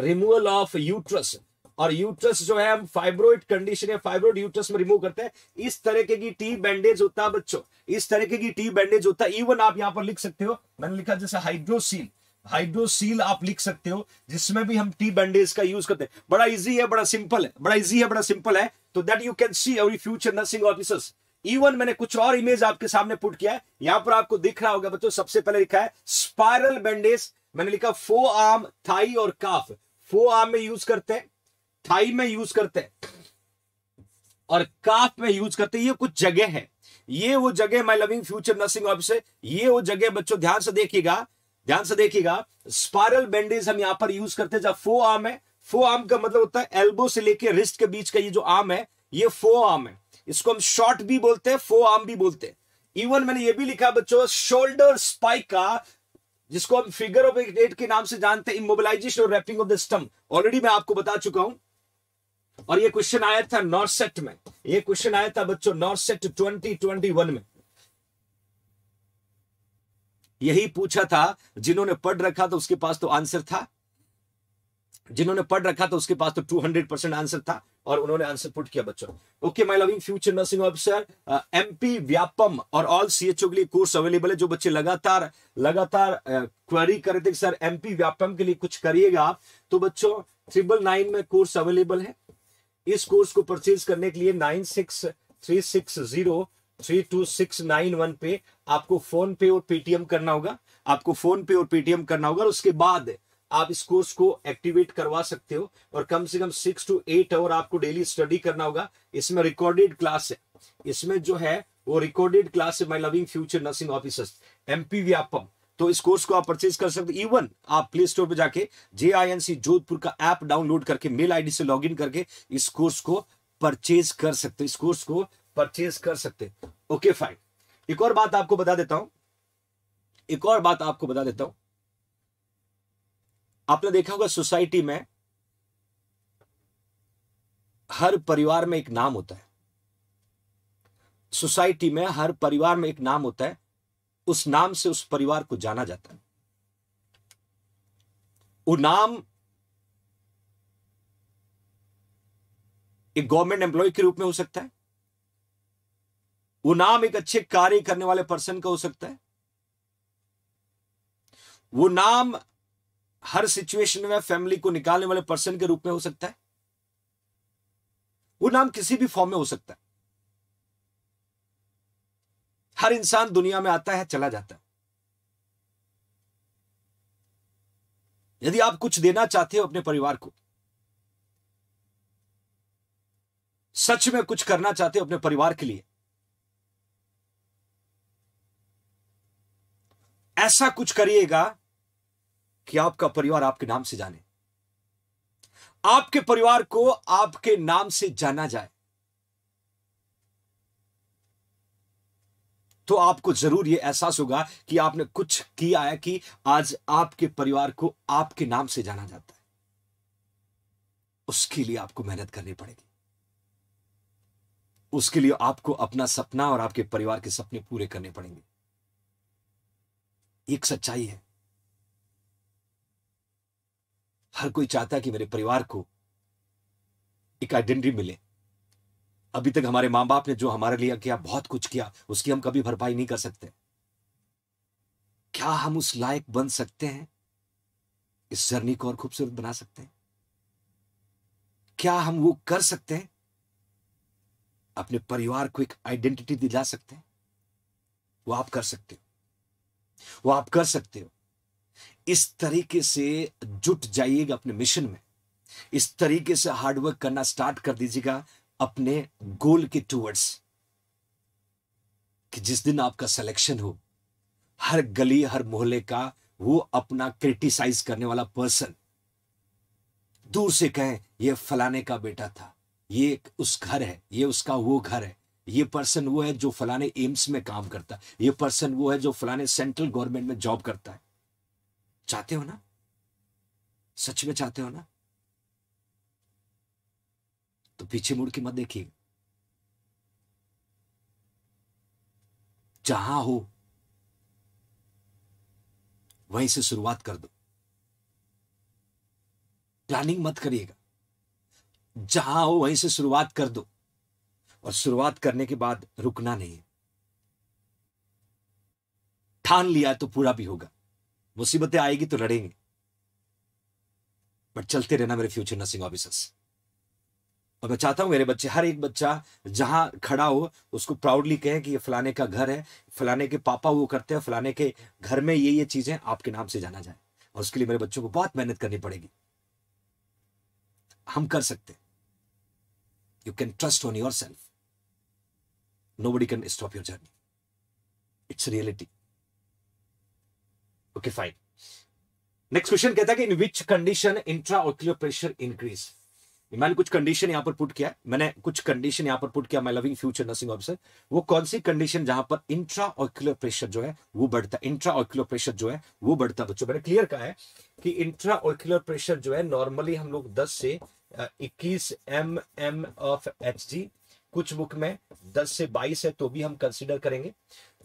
removal of uterus और यूट्रस जो है हम फाइब्रोइड कंडीशन है फाइब्रोइड यूट्रस में रिमूव करते हैं इस तरीके की टी बैंडेज होता है बच्चों इस तरीके की टी बैंडेज होता है इवन आप यहाँ पर लिख सकते हो मैंने लिखा जैसे हाइड्रोसील हाइड्रोसील आप लिख सकते हो जिसमें भी हम टी बैंडेज का यूज करते हैं बड़ा इजी है बड़ा सिंपल है बड़ा इजी है बड़ा सिंपल है तो that you can see our future nursing officers even मैंने कुछ और इमेज आपके सामने पुट किया है यहां पर आपको दिख रहा होगा बच्चों सबसे पहले लिखा है स्पायरल बैंडेज मैंने लिखा फो आर्म थाई और काफ फो आर्म में यूज करते हैं थाई में यूज करते हैं और काफ में यूज करते हैं ये कुछ जगह है ये वो जगह my loving future nursing office ये वो जगह बच्चों ध्यान से देखिएगा ध्यान से देखिएगा स्पायरल बैंडेज हम यहां पर यूज करते हैं जब फो आर्म है फो आर्म का मतलब होता है एल्बो से लेके रिस्ट के बीच का ये जो आर्म है ये फो आर्म है इसको हम शॉर्ट भी बोलते हैं फो आर्म भी बोलते हैं इवन मैंने ये भी लिखा बच्चों शोल्डर स्पाइक का जिसको हम फिगर ऑफ एट के नाम से जानते हैं इमोबिलाइजेशन और wrapping of the stump already मैं आपको बता चुका हूं और ये क्वेश्चन आया था नॉर्सेट में ये क्वेश्चन आया था बच्चों नॉर्सेट 2021 में यही पूछा था जिन्होंने पढ़ रखा था उसके पास तो आंसर था जिन्होंने पढ़ रखा था उसके पास तो 200 परसेंट आंसर था और उन्होंने आंसर पुट किया बच्चों okay my loving future nursing officer MP Vyapam और ऑल सीएचओ के लिए कोर्स अवेलेबल है जो बच्चे लगातार लगातार क्वेरी uh, कर रहे थे सर एमपी व्यापम के लिए कुछ करिएगा तो बच्चों ट्रिपल नाइन में कोर्स अवेलेबल है इस कोर्स को परचेज करने के लिए nine six three six zero three two six nine one पे आपको फोन पे और पेटीएम करना होगा आपको फोन पे और पेटीएम करना होगा और उसके बाद आप इस कोर्स को एक्टिवेट करवा सकते हो और कम से कम सिक्स टू एट आवर आपको डेली स्टडी करना होगा इसमें रिकॉर्डेड क्लास है इसमें जो है वो रिकॉर्डेड क्लास है my loving future nursing officers MP Vyapam तो इस कोर्स को आप परचेज कर सकते इवन आप प्ले स्टोर पर जाके जे जोधपुर का ऐप डाउनलोड करके मेल आई से लॉग करके इस कोर्स को परचेज कर सकते इस कोर्स को परचेज कर सकते ओके फाइन एक और बात आपको बता देता हूं एक और बात आपको बता देता हूं आपने देखा होगा सोसाइटी में हर परिवार में एक नाम होता है सोसाइटी में हर परिवार में एक नाम होता है उस नाम से उस परिवार को जाना जाता है वो नाम एक गवर्नमेंट एम्प्लॉय के रूप में हो सकता है वो नाम एक अच्छे कार्य करने वाले पर्सन का हो सकता है वो नाम हर सिचुएशन में फैमिली को निकालने वाले पर्सन के रूप में हो सकता है वो नाम किसी भी फॉर्म में हो सकता है हर इंसान दुनिया में आता है चला जाता है यदि आप कुछ देना चाहते हो अपने परिवार को सच में कुछ करना चाहते हो अपने परिवार के लिए ऐसा कुछ करिएगा कि आपका परिवार आपके नाम से जाने आपके परिवार को आपके नाम से जाना जाए तो आपको जरूर यह एहसास होगा कि आपने कुछ किया है कि आज आपके परिवार को आपके नाम से जाना जाता है उसके लिए आपको मेहनत करनी पड़ेगी उसके लिए आपको अपना सपना और आपके परिवार के सपने पूरे करने पड़ेंगे एक सच्चाई है हर कोई चाहता है कि मेरे परिवार को एक आइडेंटिटी मिले अभी तक हमारे मां बाप ने जो हमारे लिए किया बहुत कुछ किया उसकी हम कभी भरपाई नहीं कर सकते क्या हम उस लायक बन सकते हैं इस जर्नी को और खूबसूरत बना सकते हैं क्या हम वो कर सकते हैं अपने परिवार को एक आइडेंटिटी दिला सकते हैं वो आप कर सकते हो वो आप कर सकते हो इस तरीके से जुट जाइएगा अपने मिशन में इस तरीके से हार्डवर्क करना स्टार्ट कर दीजिएगा अपने गोल के टूवर्ड्स कि जिस दिन आपका सिलेक्शन हो हर गली हर मोहल्ले का वो अपना क्रिटिसाइज करने वाला पर्सन दूर से कहें ये फलाने का बेटा था ये उस घर है ये उसका वो घर है ये पर्सन वो है जो फलाने एम्स में काम करता है ये पर्सन वो है जो फलाने सेंट्रल गवर्नमेंट में जॉब करता है चाहते हो ना सच में चाहते हो ना तो पीछे मुड़ के मत देखिए जहां हो वहीं से शुरुआत कर दो प्लानिंग मत करिएगा जहां हो वहीं से शुरुआत कर दो और शुरुआत करने के बाद रुकना नहीं ठान लिया तो पूरा भी होगा मुसीबतें आएगी तो लड़ेंगे बट चलते रहना मेरे फ्यूचर नर्सिंग ऑफिसर्स और मैं चाहता हूँ मेरे बच्चे हर एक बच्चा जहाँ खड़ा हो उसको प्राउडली कहे कि ये फलाने का घर है फलाने के पापा वो करते हैं फलाने के घर में ये ये चीज़ें आपके नाम से जाना जाए और उसके लिए मेरे बच्चों को बहुत मेहनत करनी पड़ेगी हम कर सकते you can trust on yourself nobody can stop your journey it's reality okay fine next question कहता है कि in which condition intra pressure increase मैंने कुछ कंडीशन यहाँ पर पुट किया मैंने कुछ कंडीशन यहाँ पर पुट किया my loving future nursing officer वो कौन सी कंडीशन जहां पर इंट्रा ऑक्यूलर प्रेशर जो है वो बढ़ता है इंट्रा ऑक्यूलर प्रेशर जो है वो बढ़ता है बच्चों मैंने क्लियर कहा है कि इंट्रा ऑक्यूलर प्रेशर जो है नॉर्मली हम लोग दस से इक्कीस M M of H G कुछ बुक में 10 से 22 है तो भी हम कंसिडर करेंगे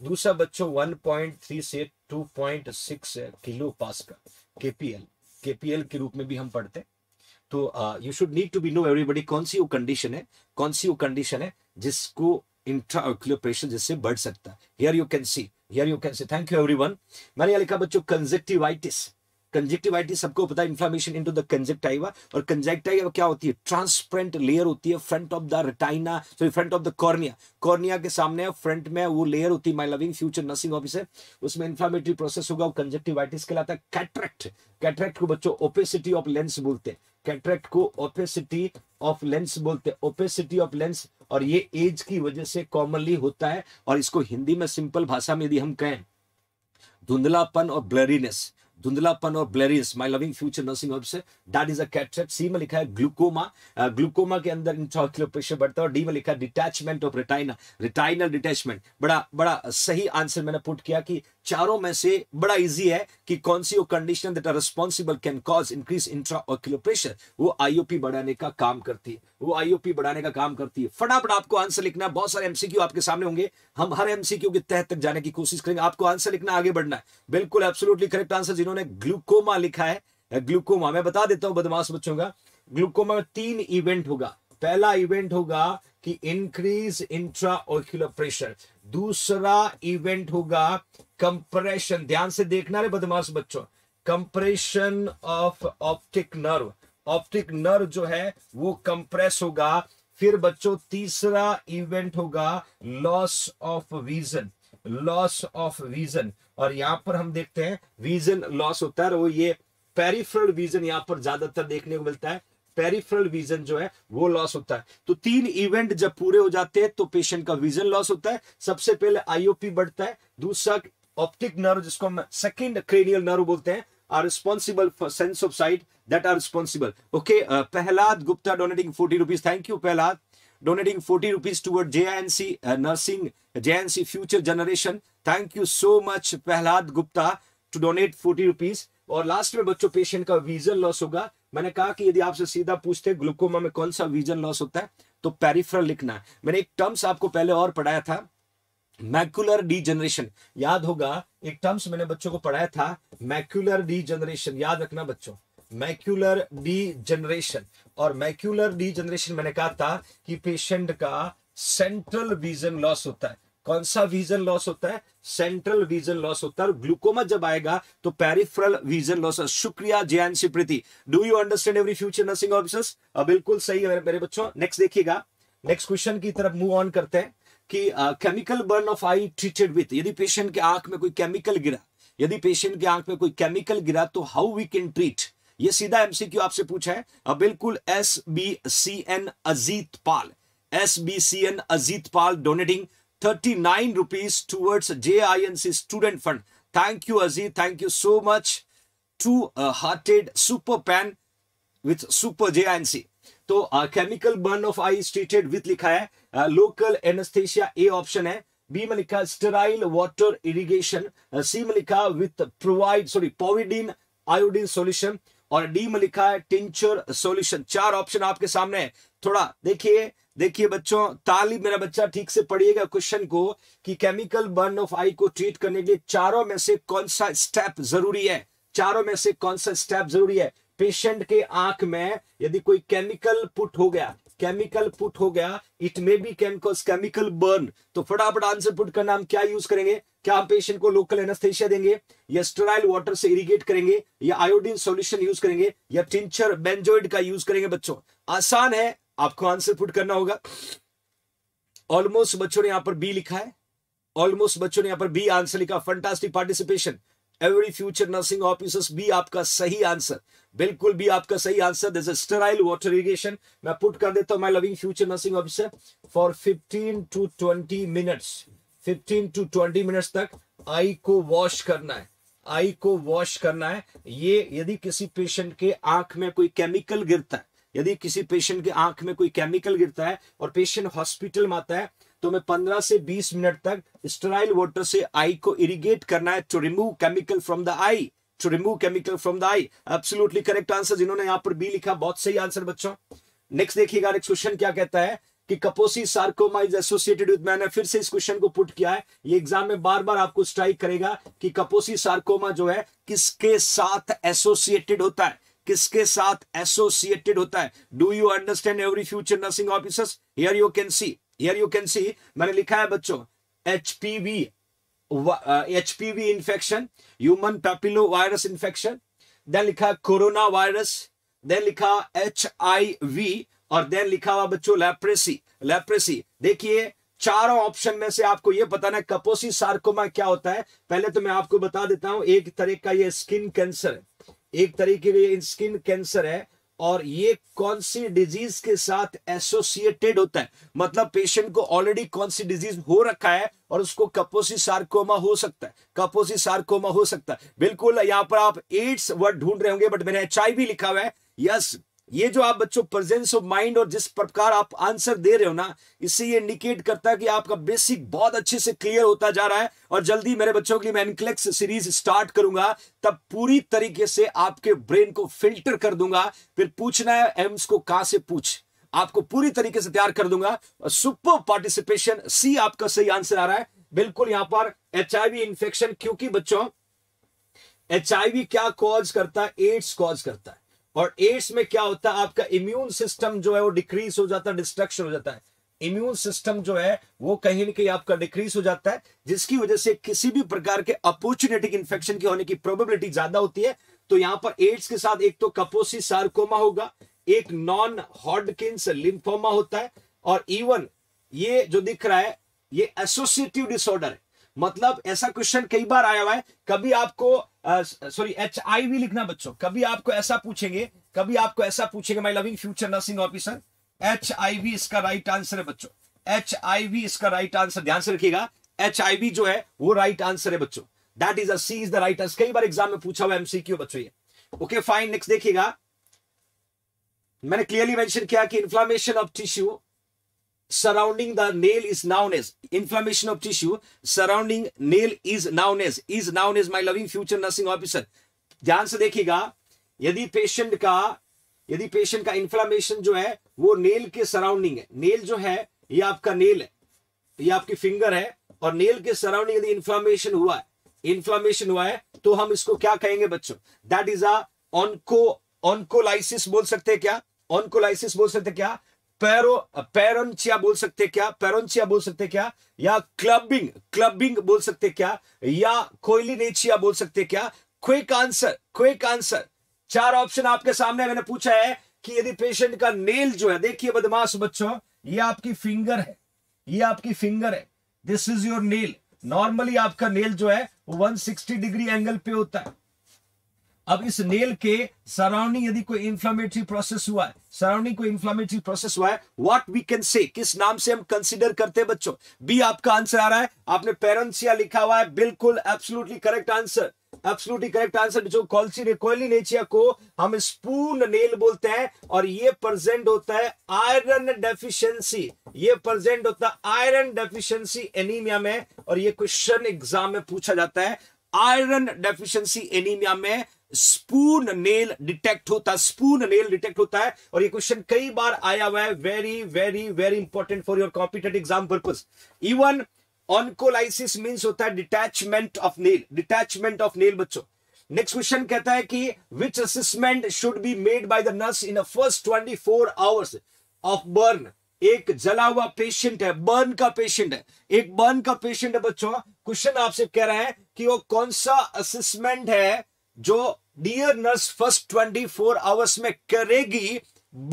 दूसरा बच्चों 1.3 से 2.6 किलो पास का केपीएल केपीएल के रूप में भी हम पढ़ते हैं तो you should need to be know everybody कौन सी वो कंडीशन है कौन सी वो कंडीशन है जिसको इंट्राक्यूलर प्रेशर जिससे बढ़ सकता है here you can see here you can see thank you every मैंने यहाँ लिखा बच्चों कंजेक्टिवाइटिस कंजेक्टिवाइटिस सबको पता है इन्फ्लामेशन इनटू द कंजेक्टाइवा और कंजेक्टाइवा क्या होती है ट्रांसपेरेंट लेयर होती है front of the retina sorry front of the cornea cornea के सामने फ्रंट में वो लेयर होती है my loving future nursing officer उसमें इन्फ्लामेटरी प्रोसेस होगा वो कंजेक्टिवाइटिस कहलाता है कैटरेक्ट कैटरेक्ट को बच्चों ओपेसिटी ऑफ लेंस बोलते हैं कैटरेक्ट को ओपेसिटी ऑफ लेंस बोलते हैं ओपेसिटी ऑफ लेंस और ये एज की वजह से कॉमनली होता है और इसको हिंदी में सिंपल भाषा में यदि हम कहें धुंधलापन और ब्लरीनेस धुंधलापन और blurriness my loving future nursing से that is a cataract C में लिखा है ग्लूकोमा ग्लूकोमा के अंदर प्रेशर बढ़ता है और डी में लिखा है detachment of retina retinal detachment बड़ा बड़ा सही आंसर मैंने पुट किया कि चारों में से बड़ा इजी है कि कौन सी वो condition that are responsible can cause increase intra ocular pressure वो आईओपी बढ़ाने का काम करती है वो आईओपी बढ़ाने का काम करती है फटाफट आपको आंसर लिखना है बहुत सारे एमसीक्यू आपके सामने होंगे हम हर एमसीक्यू के तहत तक जाने की कोशिश करेंगे आपको आंसर लिखना आगे बढ़ना है बिल्कुल एब्सोलूटली करेक्ट आंसर जिन्होंने ग्लूकोमा लिखा है ग्लूकोमा मैं बता देता हूं बदमाश बच्चों का ग्लूकोमा में तीन इवेंट होगा पहला इवेंट होगा कि इंक्रीज इंट्रा ऑक्यूलर प्रेशर दूसरा इवेंट होगा कंप्रेशन ध्यान से देखना रे बदमाश बच्चों compression of optic nerve optic nerve जो है वो कंप्रेस होगा फिर बच्चों तीसरा इवेंट होगा loss of vision loss of vision और यहां पर हम देखते हैं विजन लॉस होता है वो ये पेरिफ्रल विजन यहां पर ज्यादातर देखने को मिलता है पेरिफ्रल विजन जो है वो लॉस होता है तो तीन इवेंट जब पूरे हो जाते हैं तो पेशेंट का विजन लॉस होता है सबसे पहले आईओपी बढ़ता है दूसरा ऑप्टिक नर्व जिसको हम सेकेंड क्रेनियल नर्व बोलते हैं are responsible for sense of sight that are responsible okay Prahlad Gupta donating forty rupees thank you Prahlad donating forty rupees donating 40 rupees toward JNC uh, N C future generation thank you so much Prahlad Gupta to donate forty rupees और लास्ट में बच्चों पेशेंट का विजन लॉस होगा मैंने कहा कि यदि आपसे सीधा पूछते ग्लूकोमा में कौन सा विजन लॉस होता है तो पेरिफ्रल लिखना है मैंने एक टर्म्स आपको पहले और पढ़ाया था मैक्युलर जनरेशन याद होगा एक टर्म्स मैंने बच्चों को पढ़ाया था मैक्युलर जनरेशन याद रखना बच्चों मैक्यूलर डी जनरेशन और मैक्यूलर डी जनरेशन मैंने कहा था कि पेशेंट का सेंट्रल विजन लॉस होता है कौन सा विजन लॉस होता है सेंट्रल विजन लॉस होता है और ग्लूकोमा जब आएगा तो पेरिफ्रल विजन लॉस शुक्रिया Jayan Preeti do you understand every future nursing officers बिल्कुल सही है मेरे बच्चों नेक्स्ट देखिएगा नेक्स्ट क्वेश्चन की तरफ मूव ऑन करते हैं कि chemical burn of eye treated with यदि पेशेंट के आंख में कोई केमिकल गिरा यदि पेशेंट के आंख में कोई केमिकल गिरा तो हाउ वी कैन ट्रीट ये सीधा एमसीक्यू आपसे पूछा है बिल्कुल S B C N Ajit Pal S B C N Ajit Pal donating thirty nine rupees towards J I N C student fund thank you Ajit thank you so much two hearted super pan with super J I N C तो chemical burn of eye treated treated with लिखा है लोकल एनेस्थेसिया ए ऑप्शन है बी में लिखा स्टेराइल वाटर इरिगेशन सी में लिखा with provide sorry povidone iodine solution और डी में लिखा है टिंचर सॉल्यूशन चार ऑप्शन आपके सामने है थोड़ा देखिए देखिए बच्चों ताली मेरा बच्चा ठीक से पढ़िएगा क्वेश्चन को कि केमिकल बर्न ऑफ आई को ट्रीट करने के लिए चारों में से कौन सा स्टेप जरूरी है चारों में से कौन सा स्टेप जरूरी है पेशेंट के आंख में यदि कोई केमिकल पुट हो गया केमिकल पुट हो गया it may be can cause chemical burn तो फटाफट आंसर पुट करना हम क्या यूज करेंगे क्या हम पेशेंट को लोकल एनेस्थेसिया देंगे या स्टराइल वाटर से इरिगेट करेंगे या आयोडीन सॉल्यूशन यूज करेंगे या टिंचर बेंजोइड का यूज करेंगे बच्चों आसान है आपको आंसर पुट करना होगा ऑलमोस्ट बच्चों ने यहां पर बी लिखा है ऑलमोस्ट बच्चों ने यहां पर बी आंसर लिखा fantastic participation every future nursing officers भी आपका सही आंसर बिल्कुल भी आपका सही answer this is sterile water irrigation मैं पुट कर देता हूं my loving future nursing officer for fifteen to twenty minutes fifteen to twenty minutes तक आई को वॉश करना है आई को वॉश करना है ये यदि किसी पेशेंट के आंख में कोई केमिकल गिरता है यदि किसी पेशेंट के आंख में कोई केमिकल गिरता है और पेशेंट हॉस्पिटल में आता है तो हमें 15 से 20 मिनट तक स्टराइल वाटर से आई को इरिगेट करना है to remove chemical from the eye to remove chemical from the eye absolutely correct answer जिन्होंने यहां पर बी लिखा बहुत सही आंसर बच्चों नेक्स्ट देखिएगा नेक्स्ट क्वेश्चन क्या कहता है कि Kaposi sarcoma is associated with मैंने फिर से इस क्वेश्चन को पुट किया है ये एग्जाम में बार बार आपको स्ट्राइक करेगा कि कपोसी सार्कोमा जो है किसके साथ एसोसिएटेड होता है किसके साथ एसोसिएटेड होता है do you understand every future nursing officers here you can see here you can see मैंने लिखा है बच्चों HPV HPV infection human papillo virus infection then लिखा कोरोना वायरस देन लिखा एच आई वी और देन लिखा हुआ बच्चों लेप्रेसी लेप्रेसी देखिए चारों ऑप्शन में से आपको यह पता ना कपोसी सार्कोमा क्या होता है पहले तो मैं आपको बता देता हूं एक तरह का ये स्किन कैंसर है एक तरीके का ये स्किन कैंसर है और ये कौन सी डिजीज के साथ एसोसिएटेड होता है मतलब पेशेंट को ऑलरेडी कौन सी डिजीज हो रखा है और उसको कपोसी सार्कोमा हो सकता है कपोसी सार्कोमा हो सकता है बिल्कुल यहां पर आप एड्स वर्ड ढूंढ रहे होंगे बट मैंने एच भी लिखा हुआ है यस ये जो आप बच्चों प्रेजेंस ऑफ माइंड और जिस प्रकार आप आंसर दे रहे हो ना इससे ये इंडिकेट करता है कि आपका बेसिक बहुत अच्छे से क्लियर होता जा रहा है और जल्दी मेरे बच्चों के लिए मैं इनक्लेक्स सीरीज स्टार्ट करूंगा तब पूरी तरीके से आपके ब्रेन को फिल्टर कर दूंगा फिर पूछना है एम्स को कहा से पूछ आपको पूरी तरीके से तैयार कर दूंगा सुपर पार्टिसिपेशन सी आपका सही आंसर आ रहा है बिल्कुल यहां पर एच इन्फेक्शन क्योंकि बच्चों एच क्या कॉज करता है एड्स कॉज करता है और एड्स में क्या होता है आपका इम्यून सिस्टम जो है वो डिक्रीज हो जाता है डिस्ट्रक्शन हो जाता है इम्यून सिस्टम जो है वो कहीं ना कहीं आपका डिक्रीज हो जाता है जिसकी वजह से किसी भी प्रकार के अपॉर्चुनेटिक इन्फेक्शन के होने की प्रोबेबिलिटी ज्यादा होती है तो यहां पर एड्स के साथ एक तो कपोसी सार्कोमा होगा एक नॉन हॉडकिंस लिम्फोमा होता है और इवन ये जो दिख रहा है ये एसोसिएटिव डिसऑर्डर है मतलब ऐसा क्वेश्चन कई बार आया हुआ है कभी आपको सॉरी एच आई वी लिखना बच्चों कभी आपको ऐसा पूछेंगे कभी आपको ऐसा पूछेंगे my loving future nursing officer H I V इसका राइट आंसर है बच्चों एच आई वी इसका राइट आंसर ध्यान से रखिएगा एच आई वी जो है वो राइट आंसर है बच्चों that is as is the right answer कई बार एग्जाम में पूछा हुआ एमसी क्यों बच्चों ओके फाइन नेक्स्ट देखिएगा मैंने क्लियरली मेंशन किया कि inflammation of tissue surrounding the nail is known as inflammation of tissue surrounding nail is known as is known as my loving future nursing officer ध्यान से देखिएगा यदि पेशेंट का यदि पेशेंट का इंफ्लामेशन जो है वो नेल के सराउंडिंग है नेल जो है ये आपका नेल है ये आपकी फिंगर है और नेल के सराउंडिंग यदि इंफ्लामेशन हुआ है इंफ्लामेशन हुआ है तो हम इसको क्या कहेंगे बच्चों that is a onycho onycholysis बोल सकते हैं क्या ऑनकोलाइसिस बोल सकते क्या पैरो पैरोंचिया बोल सकते क्या पैरोंचिया बोल सकते क्या या क्लबिंग क्लबिंग बोल सकते क्या या कोयली बोल सकते क्या क्विक आंसर क्विक आंसर चार ऑप्शन आपके सामने मैंने पूछा है कि यदि पेशेंट का नेल जो है देखिए बदमाश बच्चों ये आपकी फिंगर है ये आपकी फिंगर है this is your nail normally आपका नेल जो है 160 डिग्री एंगल पे होता है अब इस नेल के सराउंडिंग यदि कोई इंफ्लामेटरी प्रोसेस हुआ है सराउंडिंग कोई इंफ्लामेटरी प्रोसेस हुआ है व्हाट वी कैन से किस नाम से हम कंसिडर करते हैं बच्चों बी आपका आंसर आ रहा है आपने पेरेंसिया लिखा हुआ है बिल्कुल absolutely correct answer absolutely correct answer जो कॉल्सी कोयली नेचिया को हम स्पून नेल बोलते हैं और ये प्रेजेंट होता है आयरन डेफिशिएंसी ये प्रेजेंट होता है आयरन डेफिशिएंसी एनीमिया में और ये क्वेश्चन एग्जाम में पूछा जाता है आयरन डेफिशिएंसी एनीमिया में स्पून नेल डिटेक्ट होता है स्पून नेल डिटेक्ट होता है और ये क्वेश्चन कई बार आया हुआ है very very very important for your competitive exam purpose even onycholysis means होता है detachment of nail detachment of nail बच्चों नेक्स्ट क्वेश्चन कहता है कि which assessment should be made by the nurse in first twenty four hours of burn एक जला हुआ पेशेंट है बर्न का पेशेंट है एक बर्न का पेशेंट है बच्चों क्वेश्चन आपसे कह रहा है कि वो कौन सा असिस्मेंट है जो डियर नर्स फर्स्ट 24 आवर्स में करेगी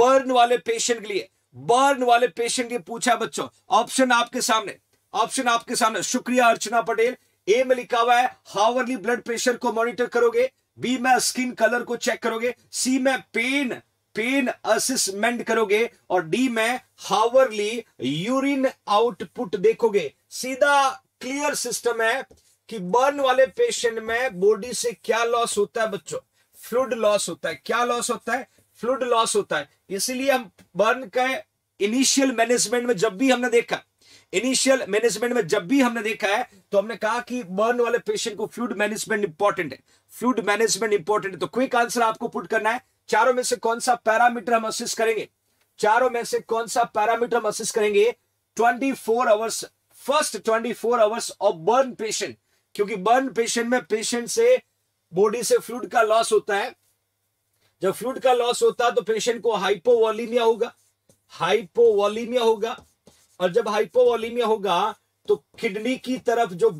बर्न वाले पेशेंट के लिए बर्न वाले पेशेंट के पूछा बच्चों ऑप्शन आपके सामने ऑप्शन आपके सामने शुक्रिया अर्चना पटेल ए में लिखा हुआ है हावरली ब्लड प्रेशर को मॉनिटर करोगे बी में स्किन कलर को चेक करोगे सी में पेन पेन असिसमेंट करोगे और डी में हावरली यूरिन आउटपुट देखोगे सीधा क्लियर सिस्टम है कि बर्न वाले पेशेंट में बॉडी से क्या लॉस होता है बच्चों फ्लूड लॉस होता है क्या लॉस होता है फ्लूड लॉस होता है इसीलिए हम बर्न का इनिशियल मैनेजमेंट में जब भी हमने देखा इनिशियल मैनेजमेंट में जब भी हमने देखा है तो हमने कहा कि बर्न वाले पेशेंट को फ्लूड मैनेजमेंट इंपॉर्टेंट है फ्लूड मैनेजमेंट इंपॉर्टेंट है तो क्विक आंसर आपको पुट करना है चारों में से कौन सा पैरामीटर हम असिस्ट करेंगे चारों में से कौन सा पैरामीटर हम असिस्ट करेंगे twenty hours first twenty hours of burn patient क्योंकि बर्न पेशेंट में पेशेंट से बॉडी से फ्लूड का लॉस होता है जब फ्लूड का लॉस होता है तो पेशेंट को हाइपोवॉलीमिया होगा हाइपोवॉलीमिया होगा और जब हाइपोवॉलीमिया होगा तो किडनी की तरफ जो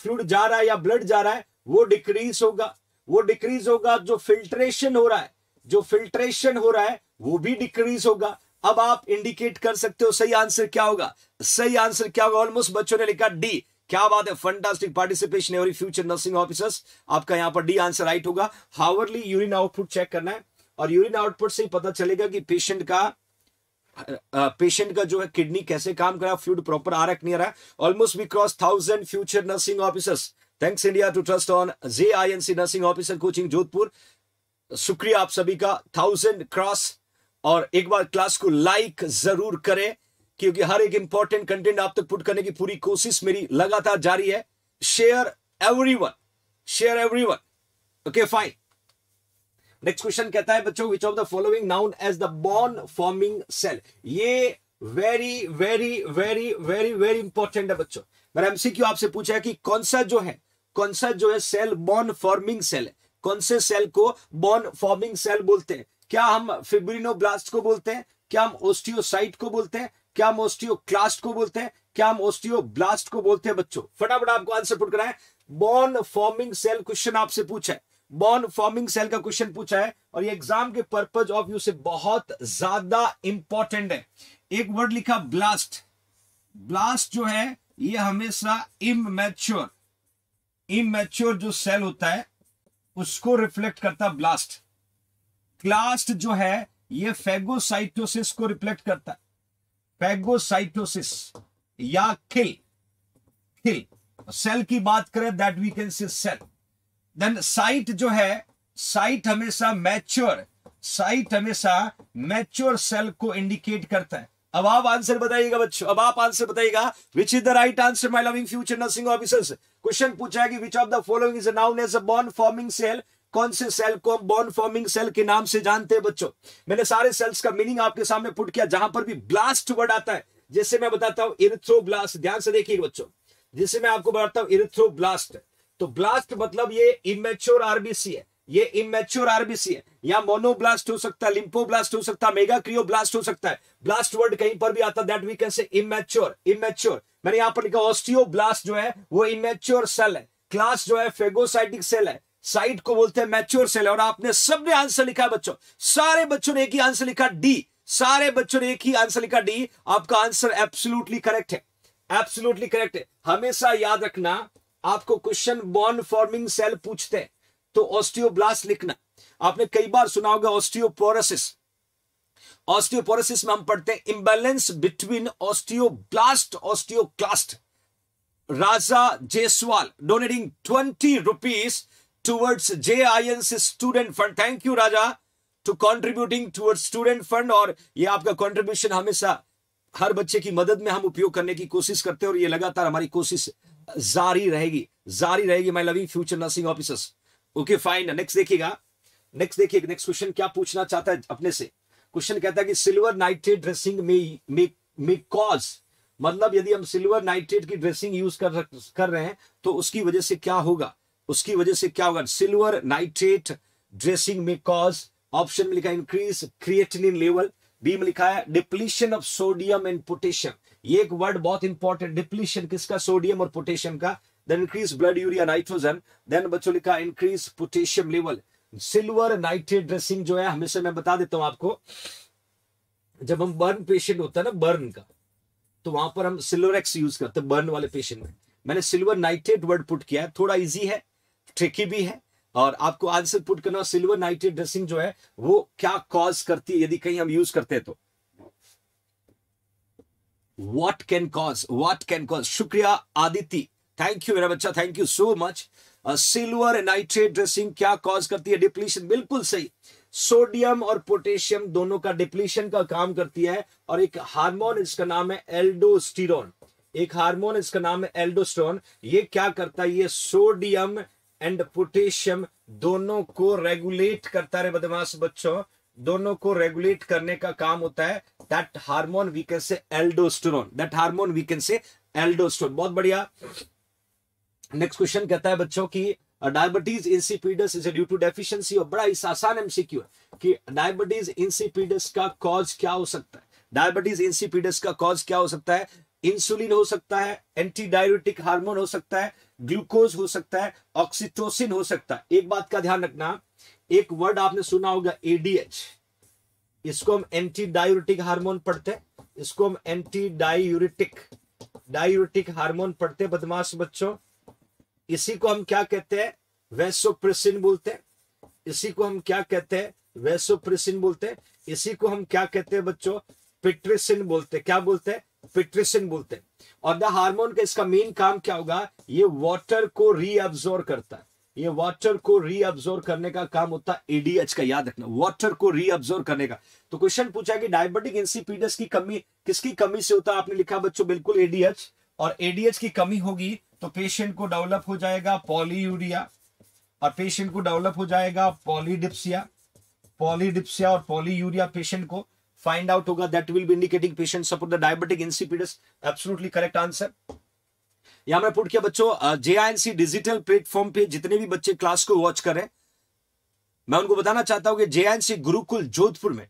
फ्लूड जा रहा है या ब्लड जा रहा है वो डिक्रीज होगा वो डिक्रीज होगा जो फिल्ट्रेशन हो रहा है जो फिल्ट्रेशन हो रहा है वो भी डिक्रीज होगा अब आप इंडिकेट कर सकते हो सही आंसर क्या होगा सही आंसर क्या होगा ऑलमोस्ट बच्चों ने लिखा डी क्या बात है fantastic participation every future nursing officers आपका यहाँ पर डी आंसर राइट होगा हावरली यूरिन आउटपुट चेक करना है और यूरिन आउटपुट से ही पता चलेगा कि पेशेंट का पेशेंट का जो है किडनी कैसे काम कर रहा फ्यूड प्रॉपर आ रहा नहीं आ रहा almost we cross thousand future nursing officers thanks India to trust on J I N C nursing officer coaching Jodhpur शुक्रिया आप सभी का थाउजेंड क्रॉस और एक बार क्लास को लाइक जरूर करें क्योंकि हर एक इंपॉर्टेंट कंटेंट आप तक पुट करने की पूरी कोशिश मेरी लगातार जारी है share everyone share everyone okay fine next question कहता है बच्चों which of the following known as the bone forming cell ये very very very very very important है बच्चों मेरा एमसीक्यू आपसे पूछा है कि कौन सा जो है कौन सा जो है सेल बॉन फॉर्मिंग सेल है कौन से सेल को बॉन फॉर्मिंग सेल बोलते हैं क्या हम फिब्रिनोब्लास्ट ब्लास्ट को बोलते हैं क्या हम ओस्टियोसाइट को बोलते हैं क्या हम ओस्टियोक्लास्ट को बोलते हैं क्या हम ओस्टियोब्लास्ट को बोलते हैं बच्चों फटाफट आपको आंसर पुट कराए बॉन फॉर्मिंग सेल क्वेश्चन आपसे पूछा है बॉन फॉर्मिंग सेल का क्वेश्चन पूछा है और ये एग्जाम के पर्पज ऑफ यू से बहुत ज्यादा इंपॉर्टेंट है एक वर्ड लिखा ब्लास्ट ब्लास्ट जो है ये हमेशा इमेच्योर इमेच्योर जो सेल होता है उसको रिफ्लेक्ट करता ब्लास्ट क्लास्ट जो है ये फेगोसाइटोसिस को रिफ्लेक्ट करता है पेगोसाइटोसिस या किल किल सेल की बात करें that we can see cell then site जो है साइट हमेशा मैच्योर साइट हमेशा मैच्योर सेल को इंडिकेट करता है अब आप आंसर बताइएगा बच्चों अब आप आंसर बताइएगा which is the right answer my loving future nursing officers question पूछा है कि which of the following is known as a bone forming cell कौन से सेल को हम बॉन फॉर्मिंग सेल के नाम से जानते हैं बच्चों मैंने सारे सेल्स का मीनिंग आपके सामने पुट किया जहां पर भी ब्लास्ट वर्ड आता है जैसे मैं बताता हूं ब्लास्ट ध्यान से देखिए बच्चों जैसे मैं आपको बताता हूं ब्लास्ट तो ब्लास्ट मतलब ये इमेच्योर आरबीसी है ये इमेच्योर आरबीसी है या मोनोब्लास्ट हो सकता है ब्लास्ट हो सकता है मेगा क्रियो ब्लास्ट हो सकता है ब्लास्ट वर्ड कहीं पर भी आता that we can say immature immature मैंने यहां पर लिखा ब्लास्ट जो है वो इमेच्योर सेल है क्लास जो है फेगोसाइटिक सेल है साइड को बोलते हैं मैच्योर सेल और आपने सबने आंसर लिखा है बच्चों सारे बच्चों ने एक ही आंसर लिखा डी सारे बच्चों ने एक ही आंसर लिखा डी आपका आंसर एब्सोल्युटली करेक्ट है एब्सोल्युटली करेक्ट है हमेशा याद रखना आपको क्वेश्चन बॉन फॉर्मिंग सेल पूछते हैं तो ऑस्टियोब्लास्ट लिखना आपने कई बार सुना होगा ऑस्टियोपोरोसिस ऑस्टियोपोरोसिस में हम पढ़ते हैं imbalance between osteoblast osteoclast Raja Jaiswal donating twenty rupees towards JIN's student fund. Thank you, Raja, to contributing towards student fund और ये आपका contribution हमेशा हर बच्चे की मदद में हम उपयोग करने की कोशिश करते हैं और ये लगातार हमारी कोशिश जारी रहेगी जारी रहेगी my loving future nursing officers okay fine next देखिएगा नेक्स्ट देखिए नेक्स्ट क्वेश्चन क्या पूछना चाहता है अपने से क्वेश्चन कहता है कि सिल्वर नाइट्रेट ड्रेसिंग में मे में कॉज मतलब यदि हम सिल्वर नाइट्रेट की ड्रेसिंग यूज कर कर रहे हैं तो उसकी वजह से क्या होगा उसकी वजह से क्या होगा सिल्वर नाइट्रेट ड्रेसिंग में कॉज ऑप्शन में लिखा इंक्रीज क्रिएटिनिन लेवल बी में लिखा है depletion of sodium and potassium ये एक वर्ड बहुत इंपॉर्टेंट डिप्लीशन किसका सोडियम और पोटेशियम का then increase blood urea nitrogen then बच्चों लिखा increase potassium level silver nitrate dressing जो है हमेशा मैं बता देता हूं आपको जब हम बर्न पेशेंट होता है ना बर्न का तो वहां पर हम सिल्वर एक्स यूज करते बर्न वाले पेशेंट में मैंने सिल्वर नाइट्रेट वर्ड पुट किया है थोड़ा इजी है ट्रिकी भी है और आपको आज से पुट करना सिल्वर नाइट्रेट ड्रेसिंग जो है वो क्या कॉज करती है यदि कहीं हम यूज करते हैं तो what can cause what can cause शुक्रिया आदित्य थैंक यू मेरा बच्चा thank you so much silver nitrate dressing क्या कॉज करती है डिप्लीशन बिल्कुल सही सोडियम और पोटेशियम दोनों का डिप्लीशन का काम करती है और एक हार्मोन इसका नाम है एल्डोस्टिरोन एक हार्मोन इसका नाम है एल्डोस्टोन ये क्या करता है ये सोडियम एंड पोटेशियम दोनों को रेगुलेट करता है बदमाश बच्चों दोनों को रेगुलेट करने का काम होता है that hormone we can say aldosterone that hormone we can say aldosterone बहुत बढ़िया नेक्स्ट क्वेश्चन कहता है बच्चों की diabetes insipidus is due to deficiency और बड़ा इस आसान एमसीक्यू है कि डायबिटीज इंसिपीडस का कॉज क्या हो सकता है डायबिटीज इंसिपीडस का कॉज क्या हो सकता है इंसुलिन हो सकता है एंटी डायबिटिक हार्मोन हो सकता है ग्लूकोज हो सकता है ऑक्सीटोसिन हो सकता है एक बात का ध्यान रखना एक वर्ड आपने सुना होगा एडीएच इसको हम एंटी डायोरिटिक हार्मोन पढ़ते हैं इसको हम एंटी डायूरिटिक डायूरिटिक हार्मोन पढ़ते हैं बदमाश बच्चों इसी को हम क्या कहते हैं वैसोप्रेसिन बोलते हैं इसी को हम क्या कहते हैं वैसोप्रेसिन बोलते हैं इसी को हम क्या कहते हैं बच्चों पिट्रेसिन बोलते हैं क्या बोलते हैं फिट्रिसिन बोलते हैं और द हार्मोन का इसका मेन काम क्या होगा ये वाटर को रीअब्जोर्व करता है ये वाटर को रीअब्जोर्व करने का काम होता है एडीएच का याद रखना वाटर को रीअब्जोर्व करने का तो क्वेश्चन पूछा है कि डायबिटिक इंसिपीडस की कमी किसकी कमी से होता है आपने लिखा बच्चों बिल्कुल एडीएच और एडीएच की कमी होगी तो पेशेंट को डेवलप हो जाएगा पॉलीयूरिया और पेशेंट को डेवलप हो जाएगा पॉलीडिप्सिया पॉलीडिप्सिया और पॉलीयूरिया पेशेंट को फाइंड आउट होगा that will be indicating patient support the diabetic insipidus absolutely correct answer यहां मैं पुट किया बच्चों जे डिजिटल प्लेटफॉर्म पे जितने भी बच्चे क्लास को वॉच करें मैं उनको बताना चाहता हूं कि जे गुरुकुल जोधपुर में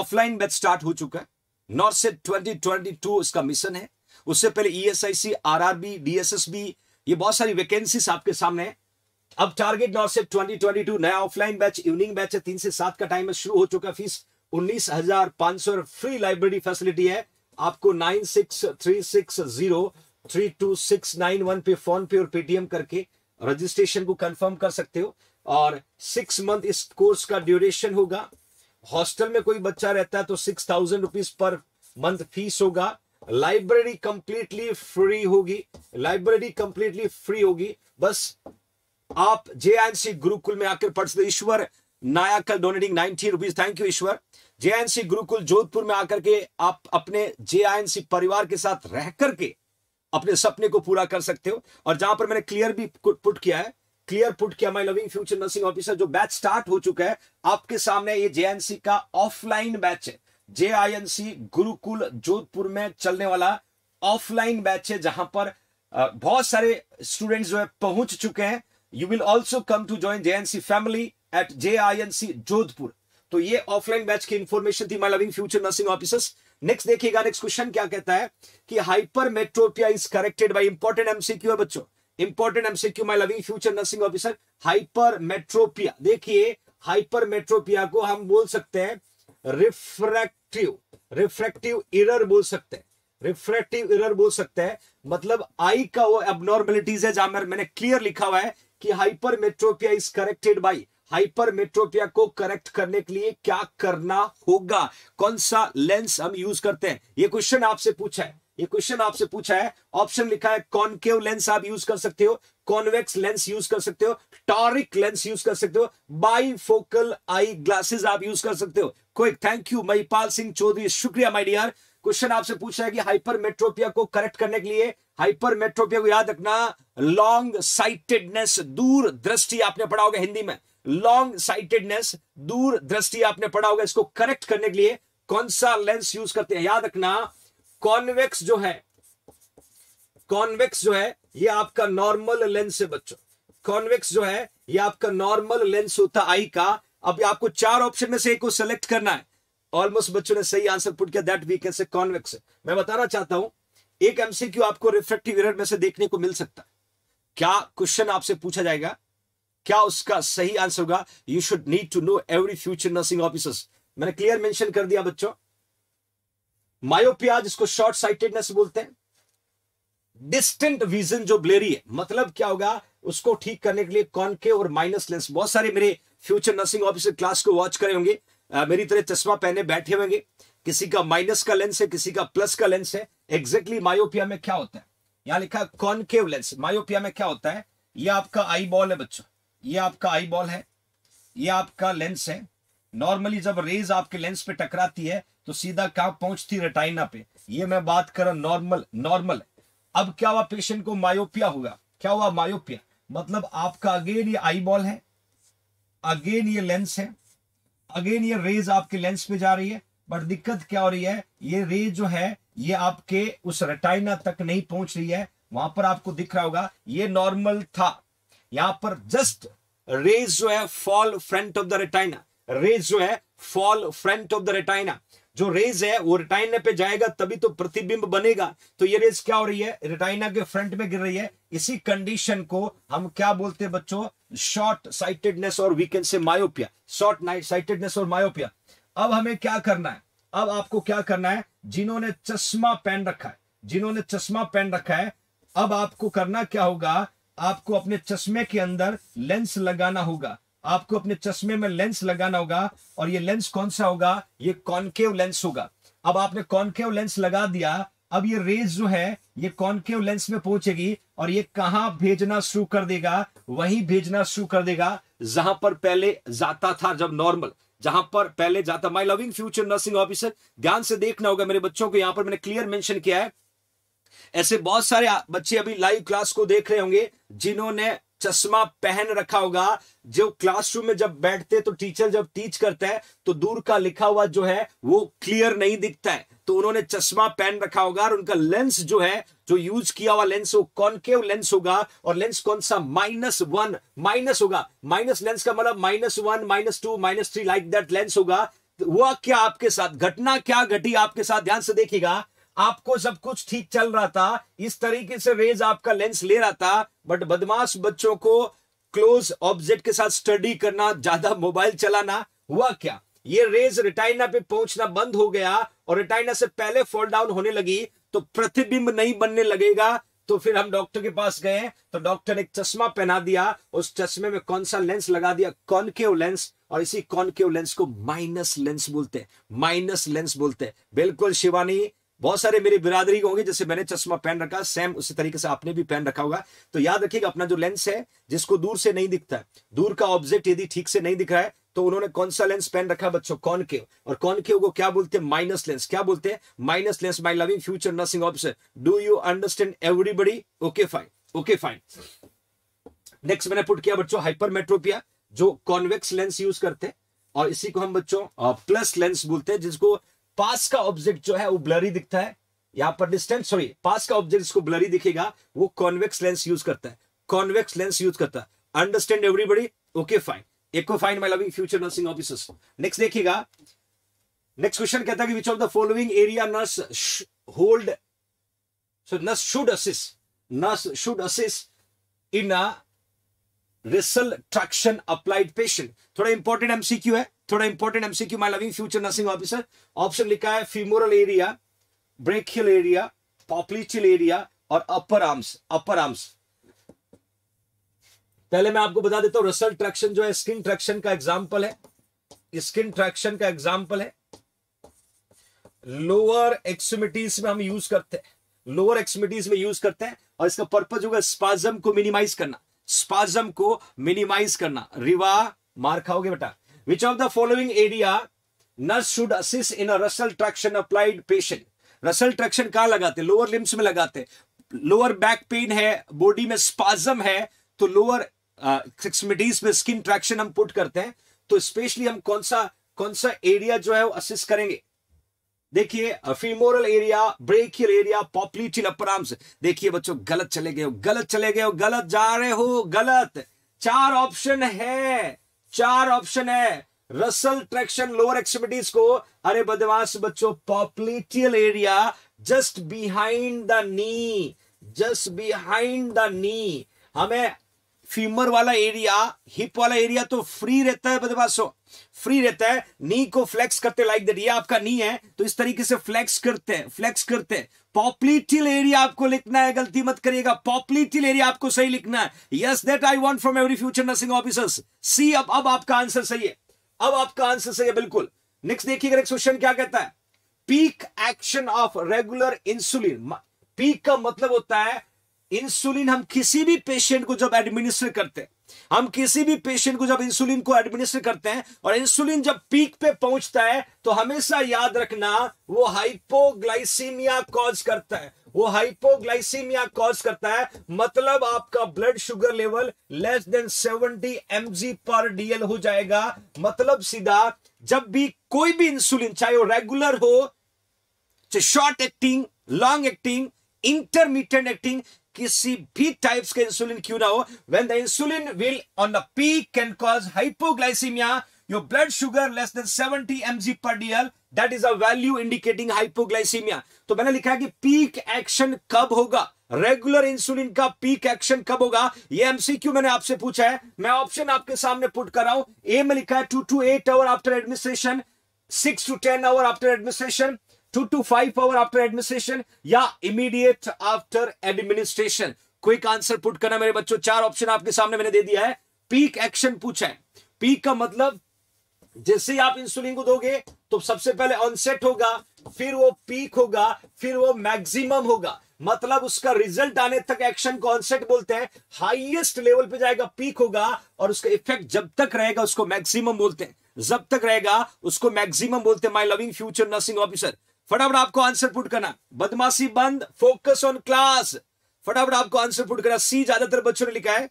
ऑफलाइन बैच स्टार्ट हो चुका है नॉर्थ से टू इसका मिशन है उससे पहले ईएसआईसी आरआरबी डीएसएसबी ये बहुत सारी वैकेंसीज आपके सामने है अब टारगेट नॉर्थ से टू नया ऑफलाइन बैच इवनिंग बैच है तीन से सात का टाइम है शुरू हो चुका है फीस उन्नीस हजार पांच सौ फ्री लाइब्रेरी फैसिलिटी है आपको nine six three six zero three two six nine one पे फोन पे और पेटीएम करके रजिस्ट्रेशन को कंफर्म कर सकते हो और सिक्स मंथ इस कोर्स का ड्यूरेशन होगा हॉस्टल में कोई बच्चा रहता है तो six thousand rupees per month fees होगा लाइब्रेरी कंप्लीटली फ्री होगी लाइब्रेरी कंप्लीटली फ्री होगी बस आप जे गुरुकुल में आकर पढ़ सकते Ishwar Nayakal donating ninety rupees thank you Ishwar J Gurukul Jodhpur में आकर के आप अपने जे परिवार के साथ रह करके अपने सपने को पूरा कर सकते हो और जहां पर मैंने क्लियर भी पुट किया है क्लियर पुट किया my loving future nursing officer जो बैच स्टार्ट हो चुका है आपके सामने ये जेएनसी का ऑफलाइन बैच है जे गुरुकुल जोधपुर में चलने वाला ऑफलाइन बैच है जहां पर बहुत सारे स्टूडेंट्स जो है पहुंच चुके हैं you will also come to join J family at J I N C Jodhpur तो ये ऑफलाइन बैच की इंफॉर्मेशन थी my loving future nursing officers next देखिएगा नेक्स्ट क्वेश्चन क्या कहता है कि hypermetropia is corrected by important MCQ है बच्चों important MCQ my loving future nursing officer hypermetropia देखिए हाइपर मेट्रोपिया को हम बोल सकते हैं रिफ्रैक्टिव रिफ्रैक्टिव इरर बोल सकते हैं रिफ्रैक्टिव इरर बोल सकते हैं मतलब आई का वो एबनॉर्मेलिटीज है जहां मैंने क्लियर लिखा हुआ है कि hypermetropia is corrected by hypermetropia को करेक्ट करने के लिए क्या करना होगा कौन सा लेंस हम यूज करते हैं ये क्वेश्चन आपसे पूछा है ये क्वेश्चन आपसे पूछा है ऑप्शन लिखा है कॉनकेव लेंस आप यूज कर सकते हो कॉन्वेक्स लेंस यूज कर सकते हो टॉरिक लेंस यूज कर सकते हो बाईफोकल आई ग्लासेस आप यूज कर सकते हो quick thank you Mahipal Singh Chaudhary शुक्रिया माइडियर डियर क्वेश्चन आपसे पूछा है कि हाइपरमेट्रोपिया को करेक्ट करने के लिए हाइपरमेट्रोपिया को याद रखना लॉन्ग साइटेडनेस दूर दृष्टि आपने पढ़ा होगा हिंदी में लॉन्ग साइटेडनेस दूर दृष्टि आपने पढ़ा होगा इसको करेक्ट करने के लिए कौन सा लेंस यूज करते हैं याद रखना कॉन्वेक्स जो है कॉन्वेक्स जो है ये आपका नॉर्मल लेंस है बच्चों कॉन्वेक्स जो है ये आपका नॉर्मल लेंस होता आई का अब आपको चार ऑप्शन में से एक को सिलेक्ट करना है ऑलमोस्ट बच्चों ने सही आंसर पुट किया that we can say convex मैं बताना चाहता हूं एक एमसीक्यू आपको रिफ्लेक्टिव एरर में से देखने को मिल सकता है क्या क्वेश्चन आपसे पूछा जाएगा क्या उसका सही आंसर होगा you should need to know every future nursing officers मैंने क्लियर मेंशन कर दिया बच्चों मायोपिया जिसको शॉर्ट साइटेडनेस बोलते हैं डिस्टेंट विजन जो ब्लेरी है मतलब क्या होगा उसको ठीक करने के लिए कॉनके और माइनस लेंस बहुत सारे मेरे फ्यूचर नर्सिंग ऑफिसर क्लास को वॉच करे होंगे मेरी तरह चश्मा पहने बैठे होंगे किसी का माइनस का लेंस है किसी का प्लस का लेंस है एग्जैक्टली exactly मायोपिया में क्या होता है यहां लिखा कॉनकेव लेंस मायोपिया में क्या होता है यह आपका आई बॉल है बच्चों ये आपका आई बॉल है ये आपका लेंस है नॉर्मली जब रेज आपके लेंस पे टकराती है तो सीधा कहां पहुंचती रेटाइना पे ये मैं बात कर रहा नॉर्मल नॉर्मल अब क्या हुआ पेशेंट को मायोपिया हुआ क्या हुआ मायोपिया मतलब आपका अगेन ये आई बॉल है अगेन ये लेंस है अगेन ये रेज आपके लेंस पे जा रही है बट दिक्कत क्या हो रही है ये रेज जो है ये आपके उस रटाइना तक नहीं पहुंच रही है वहां पर आपको दिख रहा होगा ये नॉर्मल था यहां पर जस्ट रेज जो है fall front of the retina rays जो है fall front of the retina जो रेज है वो रेटाइना पे जाएगा तभी तो प्रतिबिंब बनेगा तो ये रेज क्या हो रही है रेटाइना के फ्रंट में गिर रही है इसी कंडीशन को हम क्या बोलते हैं बच्चों शॉर्ट साइटेडनेस और we can say myopia short night sightedness और मायोपिया अब हमें क्या करना है अब आपको क्या करना है जिन्होंने चश्मा पहन रखा है जिन्होंने चश्मा पहन रखा है अब आपको करना क्या होगा आपको अपने चश्मे के अंदर लेंस लगाना होगा आपको अपने चश्मे में लेंस लगाना होगा और ये लेंस कौन सा होगा ये कॉन्केव लेंस होगा अब आपने कॉनकेव लेंस लगा दिया अब ये रेज जो है ये कॉनकेव लेंस में पहुंचेगी और ये कहां भेजना शुरू कर देगा वही भेजना शुरू कर देगा जहां पर पहले जाता था जब नॉर्मल जहां पर पहले जाता my loving future nursing officer ध्यान से देखना होगा मेरे बच्चों को यहां पर मैंने क्लियर मेंशन किया है ऐसे बहुत सारे बच्चे अभी लाइव क्लास को देख रहे होंगे जिन्होंने चश्मा पहन रखा होगा जो क्लासरूम में जब बैठते तो टीचर जब टीच करता है तो दूर का लिखा हुआ जो है वो क्लियर नहीं दिखता है तो उन्होंने चश्मा पहन रखा होगा और उनका लेंस जो है जो यूज किया हुआ लेंस वो कॉनकेव लेंस होगा और लेंस कौन सा माइनस वन माइनस होगा माइनस लेंस का मतलब minus one minus two minus three like that lens होगा तो हुआ क्या आपके साथ घटना क्या घटी आपके साथ ध्यान से देखिएगा आपको सब कुछ ठीक चल रहा था इस तरीके से रेज आपका लेंस ले रहा था बट बदमाश बच्चों को क्लोज ऑब्जेक्ट के साथ स्टडी करना ज्यादा मोबाइल चलाना हुआ क्या ये रेज रिटाइना पे पहुंचना बंद हो गया और रिटाइना से पहले फॉल डाउन होने लगी तो प्रतिबिंब नहीं बनने लगेगा तो फिर हम डॉक्टर के पास गए तो डॉक्टर ने एक चश्मा पहना दिया उस चश्मे में कौन सा लेंस लगा दिया कॉनकेव लेंस और इसी कॉनकेव लेंस को माइनस लेंस बोलते हैं माइनस लेंस बोलते हैं बिल्कुल शिवानी बहुत सारे मेरी बिरादरी होंगे जैसे मैंने चश्मा पहन रखा सेम उसी तरीके से आपने भी पहन रखा होगा तो याद रखिएगा अपना जो लेंस है जिसको दूर से नहीं दिखता है दूर का ऑब्जेक्ट यदि ठीक से नहीं दिख रहा है तो उन्होंने कौन सा लेंस पहन रखा बच्चों कौन के और कौन के को क्या बोलते हैं माइनस लेंस क्या बोलते हैं minus lens my loving future nursing option do you understand everybody okay fine okay fine next मैंने पुट किया बच्चों हाइपर जो कॉन्वेक्स लेंस यूज करते हैं और इसी को हम बच्चों प्लस लेंस बोलते हैं जिसको पास का ऑब्जेक्ट जो है वो ब्लरी दिखता है यहां पर डिस्टेंस सॉरी पास का ऑब्जेक्ट इसको ब्लरी दिखेगा वो कॉन्वेक्स लेंस यूज करता है कॉन्वेक्स लेंस यूज करता है अंडरस्टैंड एवरीबडी ओके फाइन एक fine my loving future nursing officers next देखिएगा नेक्स्ट क्वेश्चन कहता है कि which of the following area nurse hold so nurse should assist nurse should assist in a Russell traction applied patient थोड़ा इंपॉर्टेंट एमसीक्यू है थोड़ा important MCQ my loving future nursing officer option लिखा है femoral area brachial area popliteal area और अपर आर्म्स अपर आर्म्स पहले मैं आपको बता देता हूं रसल ट्रैक्शन जो है स्किन ट्रैक्शन का एग्जाम्पल है स्किन ट्रैक्शन का एग्जाम्पल है लोअर एक्समिटीज में हम यूज करते हैं लोअर एक्समिटीज में यूज करते हैं और इसका पर्पज होगा स्पाजम को मिनिमाइज करना स्पाजम को मिनिमाइज करना रिवा मार खाओगे बेटा Which of the following area nurse should assist in Russell traction traction applied patient? Russell traction कहाँ लगाते लोअर लिम्स में लगाते हैं लोअर बैक पेन है बॉडी में स्पाजम है तो लोअर एक्समिटीज uh, में स्किन ट्रैक्शन हम पुट करते हैं तो स्पेशली हम कौन सा कौन सा एरिया जो है वो असिस्ट करेंगे देखिए femoral area brachial area popliteal upper arms देखिए बच्चों गलत चले गए हो गलत चले गए हो गलत जा रहे हो गलत चार ऑप्शन है चार ऑप्शन है रसल ट्रैक्शन लोअर एक्सट्रीमिटीज को अरे बदमाश बच्चों popliteal area just behind the knee just behind the knee हमें फ्यूमर वाला एरिया हिप वाला एरिया तो फ्री रहता है बदमाशो फ्री रहता है नी को फ्लेक्स करते लाइक दैट ये आपका नी है तो इस तरीके से फ्लेक्स करते हैं फ्लेक्स करते हैं पॉपलीटिल एरिया आपको लिखना है गलती मत करिएगा पॉपलीटिल एरिया आपको सही लिखना है yes that I want from every future nursing officers see अब अब आपका आंसर सही है अब आपका आंसर सही है बिल्कुल नेक्स्ट देखिएगा नेक्स्ट क्वेश्चन क्या कहता है peak action of regular insulin peak का मतलब होता है इंसुलिन हम किसी भी पेशेंट को जब एडमिनिस्टर करते हैं हम किसी भी पेशेंट को जब इंसुलिन को एडमिनिस्टर करते हैं और इंसुलिन जब पीक पे पहुंचता है तो हमेशा याद रखना वो हाइपोग्लाइसीमिया कॉज करता है वो हाइपोग्लाइसीमिया कॉज करता है मतलब आपका blood sugar level less than 70 mg per dL हो जाएगा मतलब सीधा जब भी कोई भी इंसुलिन चाहे वो रेगुलर हो चाहे short acting long acting intermediate acting किसी भी टाइप्स के इंसुलिन क्यों ना हो when the insulin will on the peak can cause hypoglycaemia your blood sugar less than 70 mg per dL that is a value indicating hypoglycaemia तो मैंने लिखा है कि पीक एक्शन कब होगा रेगुलर इंसुलिन का पीक एक्शन कब होगा ये एमसीक्यू मैंने आपसे पूछा है मैं ऑप्शन आपके सामने पुट कर रहा हूं ए में लिखा है two to eight hour after administration six to ten hour after administration two to five hour after administration या immediate after administration quick answer put करना मेरे बच्चों चार ऑप्शन आपके सामने मैंने दे दिया है पीक एक्शन पूछा है पीक का मतलब जैसे ही आप इंसुलिन को दोगे तो सबसे पहले ऑनसेट होगा फिर वो पीक होगा फिर वो मैक्सिमम होगा मतलब उसका रिजल्ट आने तक एक्शन कॉन्सेप्ट बोलते हैं हाईएस्ट लेवल पे जाएगा पीक होगा और उसका इफेक्ट जब तक रहेगा उसको मैक्सिमम बोलते हैं जब तक रहेगा उसको मैक्सिमम बोलते हैं my loving future nursing officer फटाफट आपको आंसर पुट करना बदमाशी बंद फोकस ऑन क्लास फटाफट आपको आंसर पुट करना सी ज्यादातर बच्चों ने लिखा है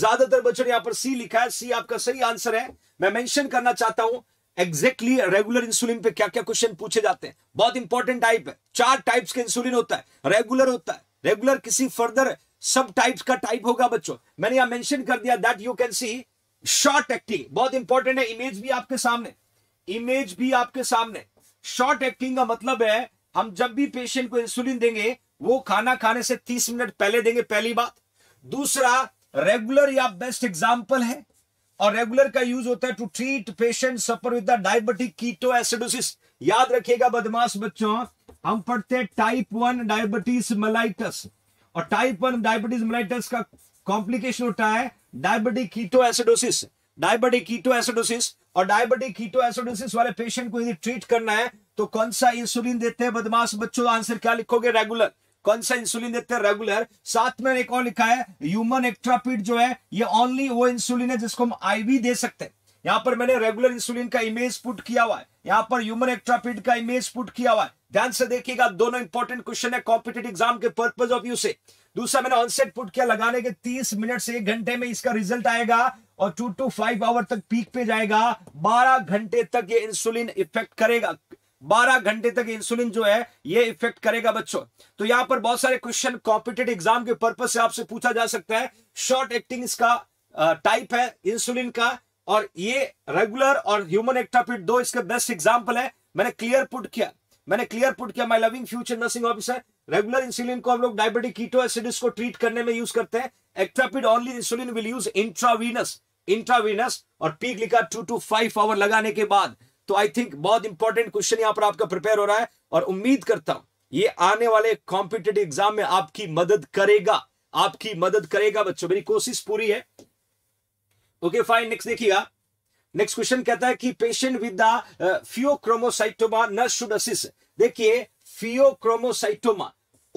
ज्यादातर बच्चों ने यहां पर सी लिखा है सी आपका सही आंसर है मैं मेंशन करना चाहता हूं एग्जैक्टली रेगुलर इंसुलिन पे क्या क्या क्वेश्चन पूछे जाते हैं बहुत इंपॉर्टेंट टाइप है चार टाइप्स के इंसुलिन होता है रेगुलर होता है रेगुलर किसी फर्दर सब टाइप्स का टाइप होगा बच्चों मैंने यहां मेंशन कर दिया that you can see short acting बहुत इंपॉर्टेंट है इमेज भी आपके सामने इमेज भी आपके सामने शॉर्ट एक्टिंग का मतलब है हम जब भी पेशेंट को इंसुलिन देंगे वो खाना खाने से तीस मिनट पहले देंगे पहली बात दूसरा रेगुलर या बेस्ट एग्जाम्पल है और रेगुलर का यूज होता है to treat patient suffer with diabetic ketoacidosis याद रखिएगा बदमाश बच्चों हम पढ़ते हैं टाइप वन डायबिटीज मलाइटस और टाइप वन डायबिटीज मलाइटस का कॉम्प्लिकेशन होता है diabetic ketoacidosis diabetic ketoacidosis और डायबिटिक कीटो एसिडोसिस वाले पेशेंट को यदि ट्रीट करना है तो कौन सा इंसुलिन देते हैं बदमाश बच्चों आंसर क्या लिखोगे रेगुलर कौन सा इंसुलिन देते हैं रेगुलर साथ में एक और लिखा है ह्यूमन एक्ट्रापीड जो है ये ओनली वो इंसुलिन है जिसको हम आईवी दे सकते हैं यहां पर मैंने रेगुलर इंसुलिन का इमेज पुट किया हुआ है यहां पर ह्यूमन एक्ट्रापीड का इमेज पुट किया हुआ है ध्यान से देखिएगा दोनों इंपॉर्टेंट क्वेश्चन है कॉम्पिटेटिव एग्जाम के पर्पज ऑफ यू से दूसरा मैंने ऑनसेट पुट किया लगाने के 30 मिनट से एक घंटे में इसका रिजल्ट आएगा और टू टू फाइव आवर तक पीक पे जाएगा बारह घंटे तक ये इंसुलिन इफेक्ट करेगा बारह घंटे तक इंसुलिन जो है ये इफेक्ट करेगा बच्चों तो यहां पर बहुत सारे क्वेश्चन कॉम्पिटेटिव एग्जाम के पर्पज से आपसे पूछा जा सकता है शॉर्ट एक्टिंग इसका टाइप है इंसुलिन का और ये रेगुलर और ह्यूमन एक्टापिट दो इसके बेस्ट एग्जाम्पल है मैंने क्लियर पुट किया मैंने क्लियर पुट किया my loving future nursing officer regular insulin को हम लोग डायबिटिक कीटो एसिडिस को ट्रीट करने में यूज करते हैं Actrapid only insulin will use intravenous intravenous और पीक लिखा टू टू फाइव आवर लगाने के बाद तो आई थिंक बहुत इंपॉर्टेंट क्वेश्चन यहां पर आपका प्रिपेयर हो रहा है और उम्मीद करता हूं ये आने वाले कॉम्पिटेटिव एग्जाम में आपकी मदद करेगा आपकी मदद करेगा बच्चों मेरी कोशिश पूरी है ओके फाइन नेक्स्ट देखिएगा नेक्स्ट क्वेश्चन कहता है कि patient with the pheochromocytoma nurse should assess देखिए फियोक्रोमोसाइटोमा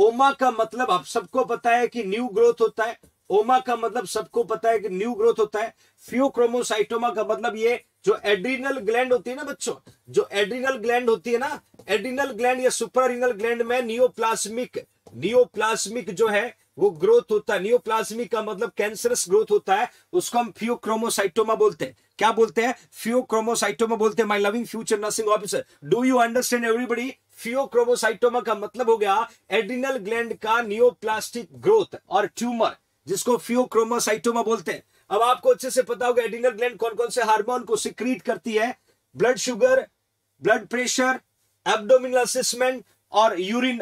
ओमा का मतलब आप सबको पता है कि न्यू ग्रोथ होता है ओमा का मतलब सबको पता है कि न्यू ग्रोथ होता है फ्यूक्रोमोसाइटोमा का मतलब ये जो एड्रिनल ग्लैंड होती है ना बच्चों जो एड्रिनल ग्लैंड होती है ना एड्रिनल ग्लैंड या सुपरिनल ग्लैंड में नियोप्लास्मिक नियोप्लास्मिक जो है वो ग्रोथ होता है नियोप्लास्मिक का मतलब कैंसरस ग्रोथ होता है उसको हम फ्यूक्रोमोसाइटोमा बोलते हैं क्या बोलते हैं फ्यूक्रोमोसाइटोमा बोलते हैं my loving future nursing officer do you understand everybody pheochromocytoma का मतलब हो गया एड्रिनल ग्लैंड का नियोप्लास्टिक ग्रोथ और ट्यूमर जिसको फ्योक्रोमासाइटोमा बोलते हैं अब आपको अच्छे से पता होगा एडिनल ग्लैंड कौन कौन से हार्मोन को सिक्रीट करती है blood sugar blood pressure abdominal assessment और यूरिन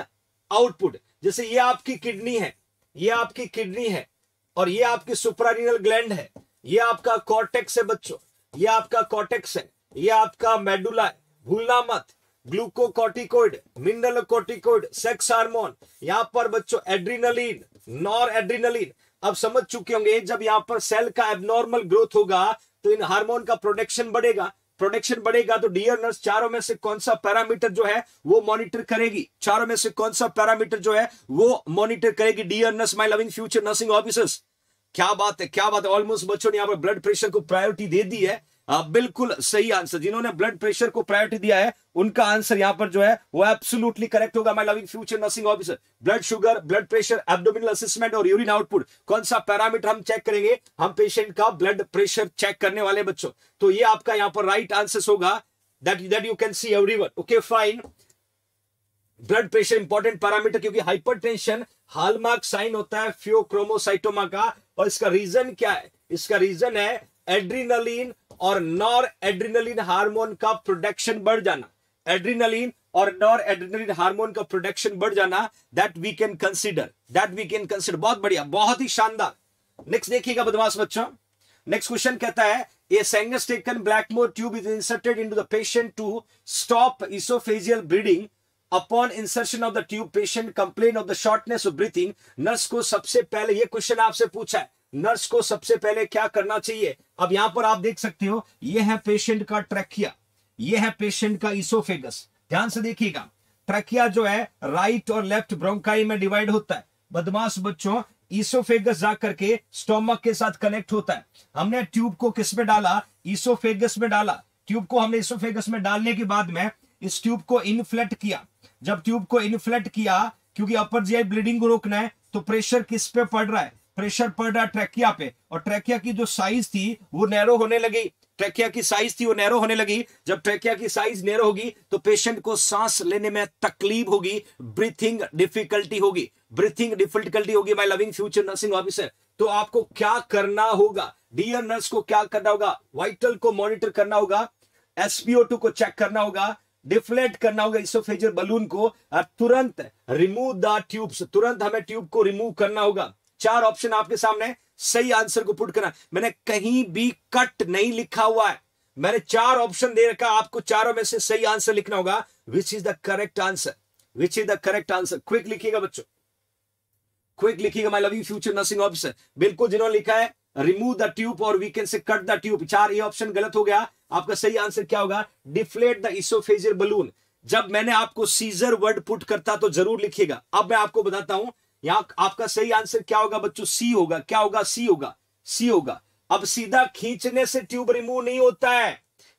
आउटपुट जैसे ये आपकी किडनी है ये आपकी किडनी है और ये आपकी सुपरानिनल ग्लैंड है ये आपका कॉर्टेक्स है बच्चों ये आपका कॉर्टेक्स है ये आपका मेडुला है भूलना मत glucocorticoid mineral corticoid sex hormone यहां पर बच्चों एड्रीनलिन नॉर एड्रीनलिन अब समझ चुके होंगे जब यहां पर सेल का एबनॉर्मल ग्रोथ होगा तो इन हार्मोन का प्रोडक्शन बढ़ेगा प्रोडक्शन बढ़ेगा तो डियर नर्स चारों में से कौन सा पैरामीटर जो है वो मॉनिटर करेगी चारों में से कौन सा पैरामीटर जो है वो मॉनिटर करेगी dear nurse my loving future nursing officers क्या बात है क्या बात है ऑलमोस्ट बच्चों ने यहाँ पर ब्लड प्रेशर को प्रायोरिटी दे दी है हाँ, बिल्कुल सही आंसर जिन्होंने ब्लड प्रेशर को प्रायोरिटी दिया है उनका आंसर यहां पर जो है वो एब्सोल्युटली करेक्ट होगा my loving future nursing officer blood sugar blood pressure abdominal assessment और यूरिन आउटपुट कौन सा पैरामीटर हम चेक करेंगे हम पेशेंट का ब्लड प्रेशर चेक करने वाले बच्चों तो ये आपका यहां पर राइट आंसर होगा that that you can see every okay fine blood pressure important parameter क्योंकि हाइपरटेंशन हॉलमार्क साइन होता है फ्योक्रोमोसाइटोमा का और इसका रीजन क्या है इसका रीजन है एड्रीनलिन और नॉर एड्रीनलिन हार्मोन का प्रोडक्शन बढ़ जाना एड्रीनलिन और नॉर एड्रीनलिन हार्मोन का प्रोडक्शन बढ़ जाना that we can consider that we can consider बहुत बढ़िया बहुत ही शानदार नेक्स्ट देखिएगा बदमाश बच्चों नेक्स्ट क्वेश्चन कहता है A sinus taken blackmore tube is inserted into the patient to stop oesophageal bleeding. Upon insertion of the tube patient complain of the shortness of breathing nurse को सबसे पहले ये क्वेश्चन आपसे पूछा है नर्स को सबसे पहले क्या करना चाहिए अब यहां पर आप देख सकते हो यह है पेशेंट का ट्रैकिया यह है पेशेंट का इसोफेगस ध्यान से देखिएगा ट्रकिया जो है राइट और लेफ्ट ब्रोंकाई में डिवाइड होता है बदमाश बच्चों ईसोफेगस जाकर के स्टोमक के साथ कनेक्ट होता है हमने ट्यूब को किस में डाला ईसोफेगस में डाला ट्यूब को हमने इसोफेगस में डालने के बाद में इस ट्यूब को इनफ्लेट किया जब ट्यूब को इनफ्लेट किया क्योंकि अपर जी ब्लीडिंग को रोकना है तो प्रेशर किस पे पड़ रहा है प्रेशर पड़ रहा ट्रैकिया पे और ट्रैकिया की जो साइज थी वो नैरो होने लगी ट्रैकिया की साइज थी वो नैरो होने लगी जब ट्रैकिया की साइज नैरो होगी तो पेशेंट को सांस लेने में तकलीफ होगी ब्रीथिंग डिफिकल्टी होगी ब्रीथिंग डिफिकल्टी होगी my loving future nursing officer तो आपको क्या करना होगा डियर नर्स को क्या करना होगा वाइटल को मॉनिटर करना होगा एसपीओ को चेक करना होगा डिफ्लेट करना होगा इसोफेजर बलून को और तुरंत रिमूव द ट्यूब्स तुरंत हमें ट्यूब को रिमूव करना होगा चार ऑप्शन आपके सामने सही आंसर को पुट करना मैंने कहीं भी कट नहीं लिखा हुआ है मैंने चार ऑप्शन दे रखा आपको चारों में से सही आंसर लिखना होगा which is the correct answer which is the correct answer quick लिखिएगा बच्चों क्विक लिखिएगा my love you future nursing officer बिल्कुल जिन्होंने लिखा है रिमूव द ट्यूब और we can say cut the tube चार ये ऑप्शन गलत हो गया आपका सही आंसर क्या होगा डिफ्लेट द इसोफेजियर बलून जब मैंने आपको सीजर वर्ड पुट करता तो जरूर लिखिएगा अब मैं आपको बताता हूं यहां आपका सही आंसर क्या होगा बच्चों सी होगा क्या होगा सी होगा सी होगा अब सीधा खींचने से ट्यूब रिमूव नहीं होता है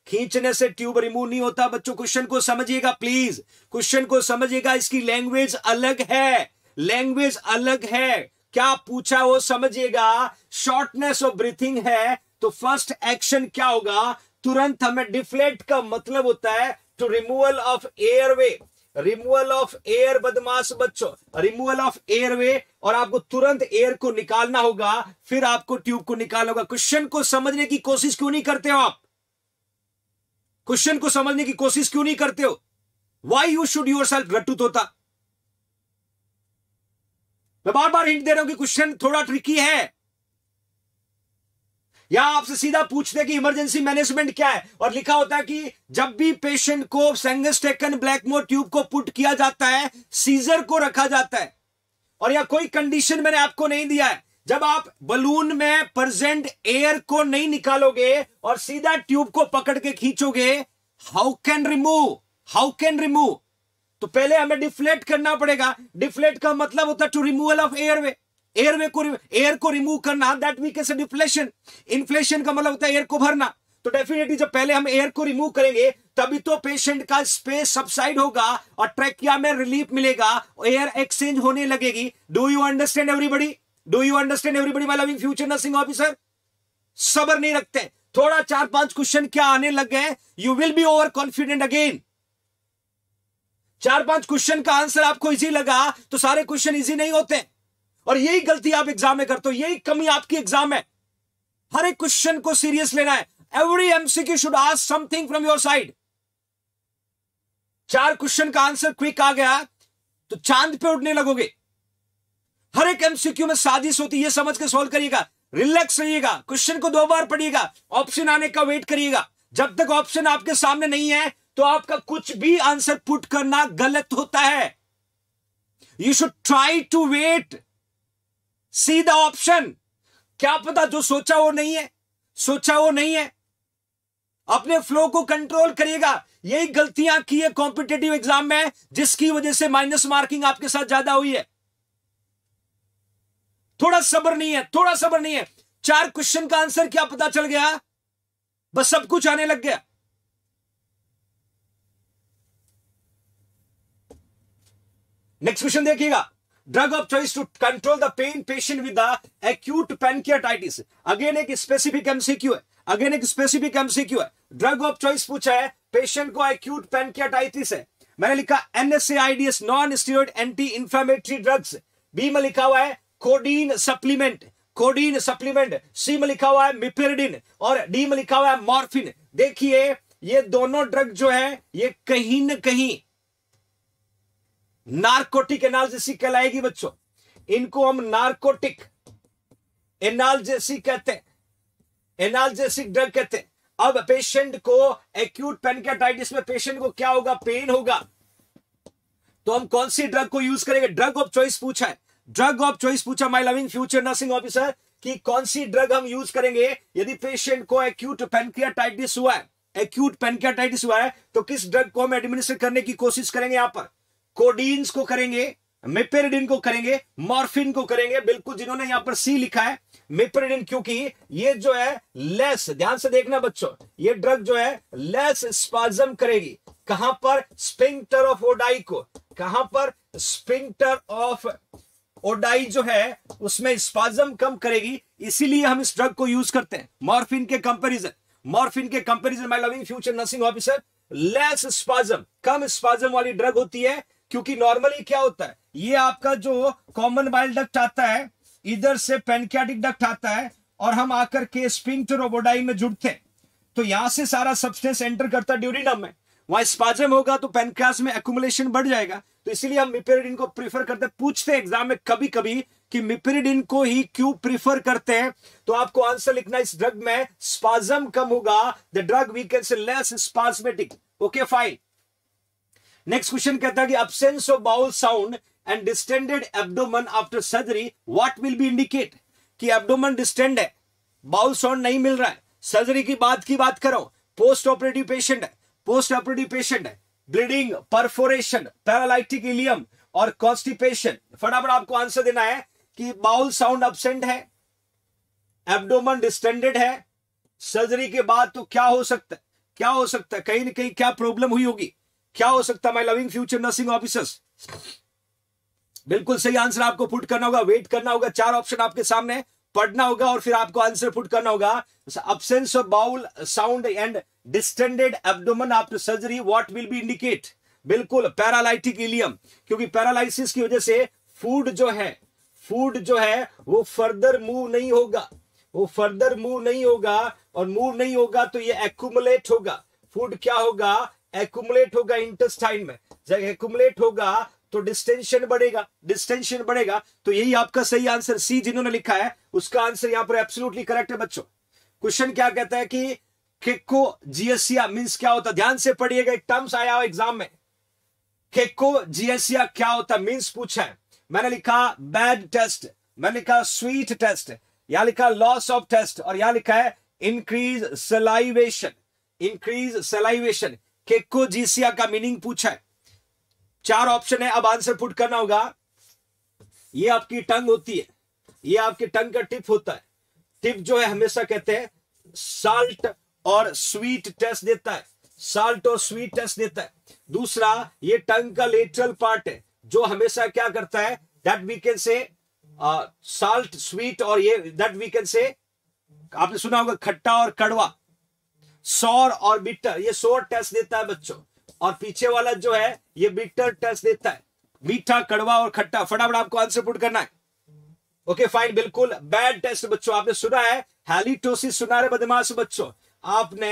खींचने से ट्यूब रिमूव नहीं होता बच्चों क्वेश्चन को समझिएगा प्लीज क्वेश्चन को समझिएगा इसकी लैंग्वेज अलग है लैंग्वेज अलग है क्या पूछा वो समझिएगा शॉर्टनेस ऑफ ब्रीथिंग है तो फर्स्ट एक्शन क्या होगा तुरंत हमें डिफ्लेट का मतलब होता है to removal of airway removal of air बदमाश बच्चों रिमूवल ऑफ एयर वे और आपको तुरंत एयर को निकालना होगा फिर आपको ट्यूब को निकालना होगा क्वेश्चन को समझने की कोशिश क्यों नहीं करते हो आप क्वेश्चन को समझने की कोशिश क्यों नहीं करते हो why you should yourself रट्टू तोता मैं बार बार हिंट दे रहा हूं कि क्वेश्चन थोड़ा ट्रिकी है या आपसे सीधा पूछते कि इमरजेंसी मैनेजमेंट क्या है और लिखा होता है कि जब भी पेशेंट को सेंगस्टेकन ब्लैकमोर ट्यूब को पुट किया जाता है सीजर को रखा जाता है और या कोई कंडीशन मैंने आपको नहीं दिया है जब आप बलून में प्रेजेंट एयर को नहीं निकालोगे और सीधा ट्यूब को पकड़ के खींचोगे how can remove how can remove तो पहले हमें डिफ्लेट करना पड़ेगा डिफ्लेट का मतलब होता है to removal of air way airway को एयर को रिमूव करना दैट मीन कैसे डिफ्लेशन इन्फ्लेशन का मतलब होता है एयर को भरना तो डेफिनेटली जब पहले हम एयर को रिमूव करेंगे तभी तो पेशेंट का स्पेस सबसाइड होगा और ट्रैकिया में रिलीफ मिलेगा एयर एक्सचेंज होने लगेगी do you understand everybody do you understand everybody my loving future nursing officer सबर नहीं रखते थोड़ा चार पांच क्वेश्चन क्या आने लग गए you will be over confident again चार पांच क्वेश्चन का आंसर आपको इजी लगा तो सारे क्वेश्चन इजी नहीं होते और यही गलती आप एग्जाम में करते हो यही कमी आपकी एग्जाम है हर एक क्वेश्चन को सीरियस लेना है every MCQ should ask something from your side चार क्वेश्चन का आंसर क्विक आ गया तो चांद पे उड़ने लगोगे हर एक एमसीक्यू में साजिश होती है समझ के सॉल्व करिएगा रिलैक्स रहिएगा क्वेश्चन को दो बार पढ़िएगा ऑप्शन आने का वेट करिएगा जब तक ऑप्शन आपके सामने नहीं है तो आपका कुछ भी आंसर पुट करना गलत होता है you should try to wait सीधा ऑप्शन क्या पता जो सोचा वो नहीं है सोचा वो नहीं है अपने फ्लो को कंट्रोल करिएगा यही गलतियां की है कॉम्पिटेटिव एग्जाम में जिसकी वजह से माइनस मार्किंग आपके साथ ज्यादा हुई है थोड़ा सबर नहीं है थोड़ा सबर नहीं है चार क्वेश्चन का आंसर क्या पता चल गया बस सब कुछ आने लग गया नेक्स्ट क्वेश्चन देखिएगा drug of choice to control the pain patient with the acute pancreatitis again ek specific mcq hai again एक स्पेसिफिक एमसीक्यू है ड्रग ऑफ चॉइस पूछा है पेशेंट को एक्यूट पेनकियाटाइटिस है मैंने लिखा NSAIDs non steroid anti inflammatory drugs B में लिखा हुआ है codeine supplement codeine supplement C में लिखा हुआ है मिपेरिडिन और डी में लिखा हुआ है मॉर्फिन देखिए ये दोनों ड्रग जो है ये कहीं ना कहीं नार्कोटिक एनालजेसी कहलाएगी बच्चों इनको हम नार्कोटिक एनालजेसी कहते हैं एनालजेसिक ड्रग कहते हैं अब पेशेंट को एक्यूट पेनकेटाइटिस में पेशेंट को क्या होगा पेन होगा तो हम कौन सी ड्रग को यूज करेंगे ड्रग ऑफ चॉइस पूछा है ड्रग ऑफ चॉइस पूछा my loving future nursing officer कि कौन सी ड्रग हम यूज करेंगे यदि पेशेंट को एक्यूट पेनकेटाइटिस हुआ है एक्यूट पेनकेटाइटिस हुआ है तो किस ड्रग को हम एडमिनिस्टर करने की कोशिश करेंगे यहां पर कोडीन्स को करेंगे मेपेरिडिन को करेंगे मॉर्फिन को करेंगे बिल्कुल जिन्होंने यहां पर सी लिखा है मेपेरिडिन क्योंकि ये जो है लेस ध्यान से देखना बच्चों ये ड्रग जो है लेस स्पाजम करेगी कहां पर स्पिंक्टर ऑफ ओडाई को कहां पर स्पिंक्टर ऑफ ओडाई जो है उसमें स्पाजम कम करेगी इसीलिए हम इस ड्रग को यूज करते हैं मॉर्फिन के कंपेरिजन मॉर्फिन के comparison my loving future nursing officer less spasm कम स्पाजम वाली ड्रग होती है क्योंकि नॉर्मली क्या होता है ये आपका जो कॉमन बाइल डक्ट आता है इधर से पेनकैटिक डक्ट आता है और हम आकर के स्पिंग रोबोडाई में जुड़ते हैं तो यहां से सारा सब्सटेंस एंटर करता है ड्यूरिनम में वहां स्पाजम होगा तो पेनक्रास में एकुमुलेशन बढ़ जाएगा तो इसलिए हम मिपेरिडिन को प्रीफर करते हैं पूछते हैं एग्जाम में कभी कभी कि मिपेरिडिन को ही क्यों प्रीफर करते हैं तो आपको आंसर लिखना इस ड्रग में स्पाजम कम होगा the drug we can say less spasmatic okay fine next question कहता है कि absence of bowel sound and distended abdomen after surgery what will be indicate कि एब्डोमन डिस्टेंड है बाउल साउंड नहीं मिल रहा है सर्जरी की बात की बात करो पोस्ट ऑपरेटिव पेशेंट है पोस्ट ऑपरेटिव पेशेंट है ब्लीडिंग परफोरेशन पैरालाइटिक इलियम और कॉन्स्टिपेशन फटाफट आपको आंसर देना है कि बाउल साउंड अब्सेंट है एब्डोमन डिस्टेंडेड है सर्जरी के बाद तो क्या हो सकता है क्या हो सकता है कहीं ना कहीं क्या प्रॉब्लम हुई होगी क्या हो सकता my loving future nursing officers बिल्कुल सही आंसर आपको पुट करना होगा वेट करना होगा चार ऑप्शन आपके सामने पढ़ना होगा और फिर आपको आंसर पुट करना होगा absence of bowel sound and distended abdomen after surgery what will be indicate बिल्कुल पैरालाइटिक इलियम क्योंकि पैरालाइसिस की वजह से फूड जो है फूड जो है वो फर्दर मूव नहीं होगा वो फर्दर मूव नहीं होगा और मूव नहीं होगा तो ये एक्यूमुलेट होगा फूड क्या होगा एकुमुलेट होगा इंटेस्टाइन में जब एकुमुलेट होगा तो डिस्टेंशन बढ़ेगा डिस्टेंशन बढ़ेगा तो यही आपका सही आंसर सी जिन्होंने लिखा है उसका आंसर यहां पर एब्सोल्युटली करेक्ट है बच्चों क्वेश्चन क्या कहता है कि केको जीएसिया मींस क्या होता ध्यान से पढ़िएगा एक टर्म्स आया हुआ एग्जाम में केको जीएसिया क्या होता मींस पूछा है मैंने लिखा बैड टेस्ट मैंने लिखा स्वीट टेस्ट यहां लिखा लॉस ऑफ टेस्ट और यहां लिखा है increase salivation increase salivation cacogeusia का मीनिंग पूछा है चार ऑप्शन है अब आंसर पुट करना होगा ये आपकी टंग होती है ये आपकी टंग का टिप होता है टिप जो है हमेशा कहते हैं साल्ट और स्वीट टेस्ट देता है साल्ट और स्वीट टेस्ट देता है दूसरा ये टंग का लेटरल पार्ट है जो हमेशा क्या करता है that we can say salt sweet और ये दैट वी कैन से आपने सुना होगा खट्टा और कड़वा सौर और बिटर ये सौर टेस्ट देता है बच्चों और पीछे वाला जो है ये बिटर टेस्ट देता है मीठा कड़वा और खट्टा फटाफट आपको आंसर पुट करना है ओके फाइन बिल्कुल बैड टेस्ट बच्चों आपने सुना है हेलीटोसिस सुना रहे बदमाश बच्चों आपने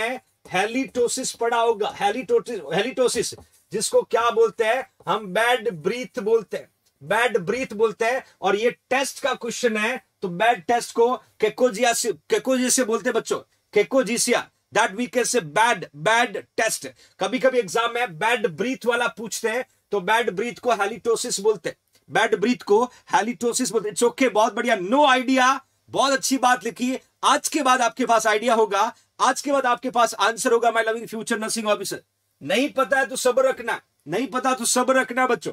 हेलीटोसिस पढ़ा होगा हेलीटोसिस हेलीटोसिस जिसको क्या बोलते हैं हम बैड ब्रीथ बोलते हैं बैड ब्रीथ बोलते हैं और ये टेस्ट का क्वेश्चन है तो बैड टेस्ट को केकोजिया से केकोजिया से बोलते हैं बच्चों cacogeusia that we can say bad bad taste कभी कभी एग्जाम में बैड ब्रीथ वाला पूछते हैं तो बैड ब्रीथ को हेलिटोसिस बोलते हैं बैड ब्रीथ को हेलिटोसिस बोलते इट्स ओके okay, बहुत बढ़िया नो आइडिया बहुत अच्छी बात लिखी आज के बाद आपके पास आइडिया होगा आज के बाद आपके पास आंसर होगा my loving future nursing officer नहीं पता है तो सब रखना नहीं पता तो सब रखना बच्चों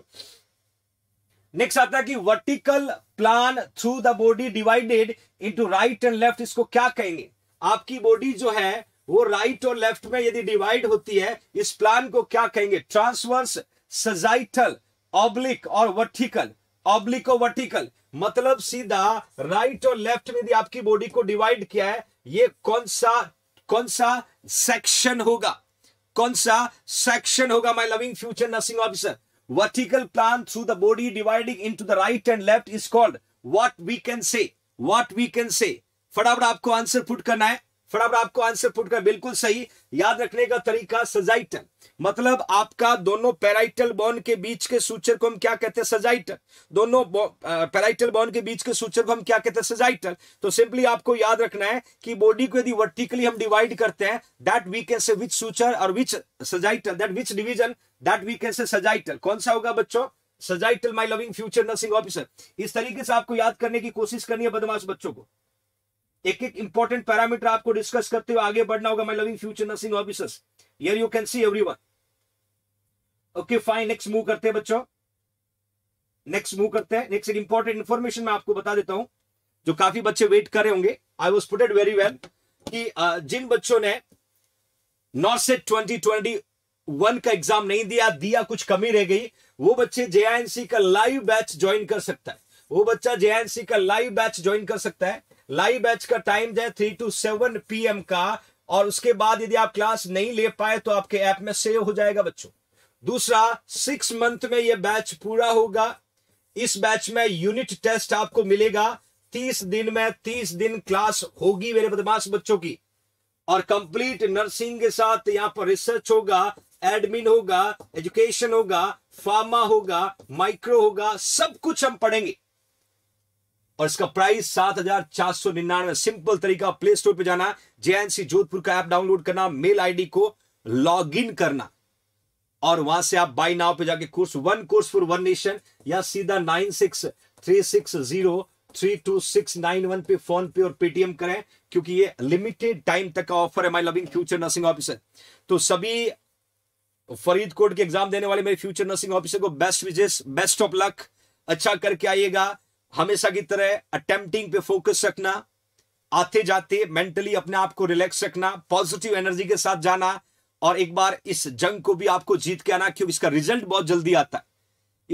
नेक्स्ट आता है कि vertical plan through the body divided into right and left इसको क्या कहेंगे आपकी बॉडी जो है वो राइट और लेफ्ट में यदि डिवाइड होती है इस प्लान को क्या कहेंगे ट्रांसवर्स सजाइटल ऑब्लिक और वर्टिकल और वर्टिकल मतलब सीधा राइट और लेफ्ट में यदि आपकी बॉडी को डिवाइड किया है ये कौन सा कौन सा सेक्शन होगा कौन सा सेक्शन होगा my loving future nursing officer vertical plan through the body dividing into the right and left is called what we can say what we can say फटाफट आपको आंसर पुट करना है फटाफट आपको आंसर पुट कर बिल्कुल सही याद रखने का तरीका सजाइटन मतलब आपका दोनों पेराइटल बॉन्ड के बीच के सूचर को हम क्या कहते हैं सजाइटन दोनों पेराइटल बॉन्ड के बीच के सूचर को हम क्या कहते हैं सजाइटन तो सिंपली आपको याद रखना है कि बॉडी को यदि वर्टिकली हम डिवाइड करते हैं दैट वी कैसे विच सूचर और which sagittal that which division that we कैसे से सजाइटल कौन सा होगा बच्चों sagittal my loving future nursing officer इस तरीके से आपको याद करने की कोशिश करनी है बदमाश बच्चों को एक एक इंपॉर्टेंट पैरामीटर आपको डिस्कस करते हुए आगे बढ़ना होगा my loving future nursing officers yeah you can see every one okay fine next move करते हैं बच्चों नेक्स्ट मूव करते हैं नेक्स्ट एक इंपॉर्टेंट इन्फॉर्मेशन मैं आपको बता देता हूं जो काफी बच्चे वेट कर रहे होंगे I was puted very well कि जिन बच्चों ने NORCET twenty twenty one का एग्जाम नहीं दिया दिया कुछ कमी रह गई वो बच्चे जेआईएनसी का लाइव बैच ज्वाइन कर सकता है वो बच्चा जेआईएनसी का लाइव बैच ज्वाइन कर सकता है लाइव बैच का टाइम है थ्री टू सेवन पीएम का और उसके बाद यदि आप क्लास नहीं ले पाए तो आपके ऐप में सेव हो जाएगा बच्चों दूसरा सिक्स मंथ में यह बैच पूरा होगा इस बैच में यूनिट टेस्ट आपको मिलेगा तीस दिन में तीस दिन क्लास होगी मेरे बदमाश बच्चों की और कंप्लीट नर्सिंग के साथ यहाँ पर रिसर्च होगा एडमिन होगा एजुकेशन होगा फार्मा होगा माइक्रो होगा सब कुछ हम पढ़ेंगे और इसका प्राइस सात हजार चार सौ निन्यानवे सिंपल तरीका प्ले स्टोर पर जाना जेएनसी जोधपुर का ऐप डाउनलोड करना मेल आईडी को लॉग इन करना और वहां से आप बाई नाव पे जाके course one course for one nation या सीधा nine six three six zero three two six nine one पे फोन पे और पेटीएम करें क्योंकि ये लिमिटेड टाइम तक का ऑफर है my loving future nursing officer तो सभी फरीदकोट के एग्जाम देने वाले मेरे फ्यूचर नर्सिंग ऑफिसर को best wishes best of luck अच्छा करके आइएगा हमेशा की तरह अटेम्प्टिंग पे फोकस रखना आते जाते मेंटली अपने आप को रिलैक्स रखना पॉजिटिव एनर्जी के साथ जाना और एक बार इस जंग को भी आपको जीत के आना क्योंकि इसका रिजल्ट बहुत जल्दी आता है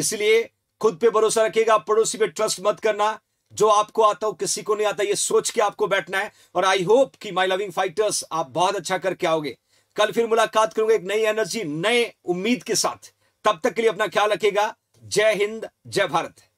इसलिए खुद पे भरोसा रखिएगा पड़ोसी पे ट्रस्ट मत करना जो आपको आता हो किसी को नहीं आता ये सोच के आपको बैठना है और आई होप कि माय लविंग फाइटर्स आप बहुत अच्छा करके आओगे कल फिर मुलाकात करूंगा एक नई एनर्जी नए उम्मीद के साथ तब तक के लिए अपना ख्याल रखिएगा जय हिंद जय भारत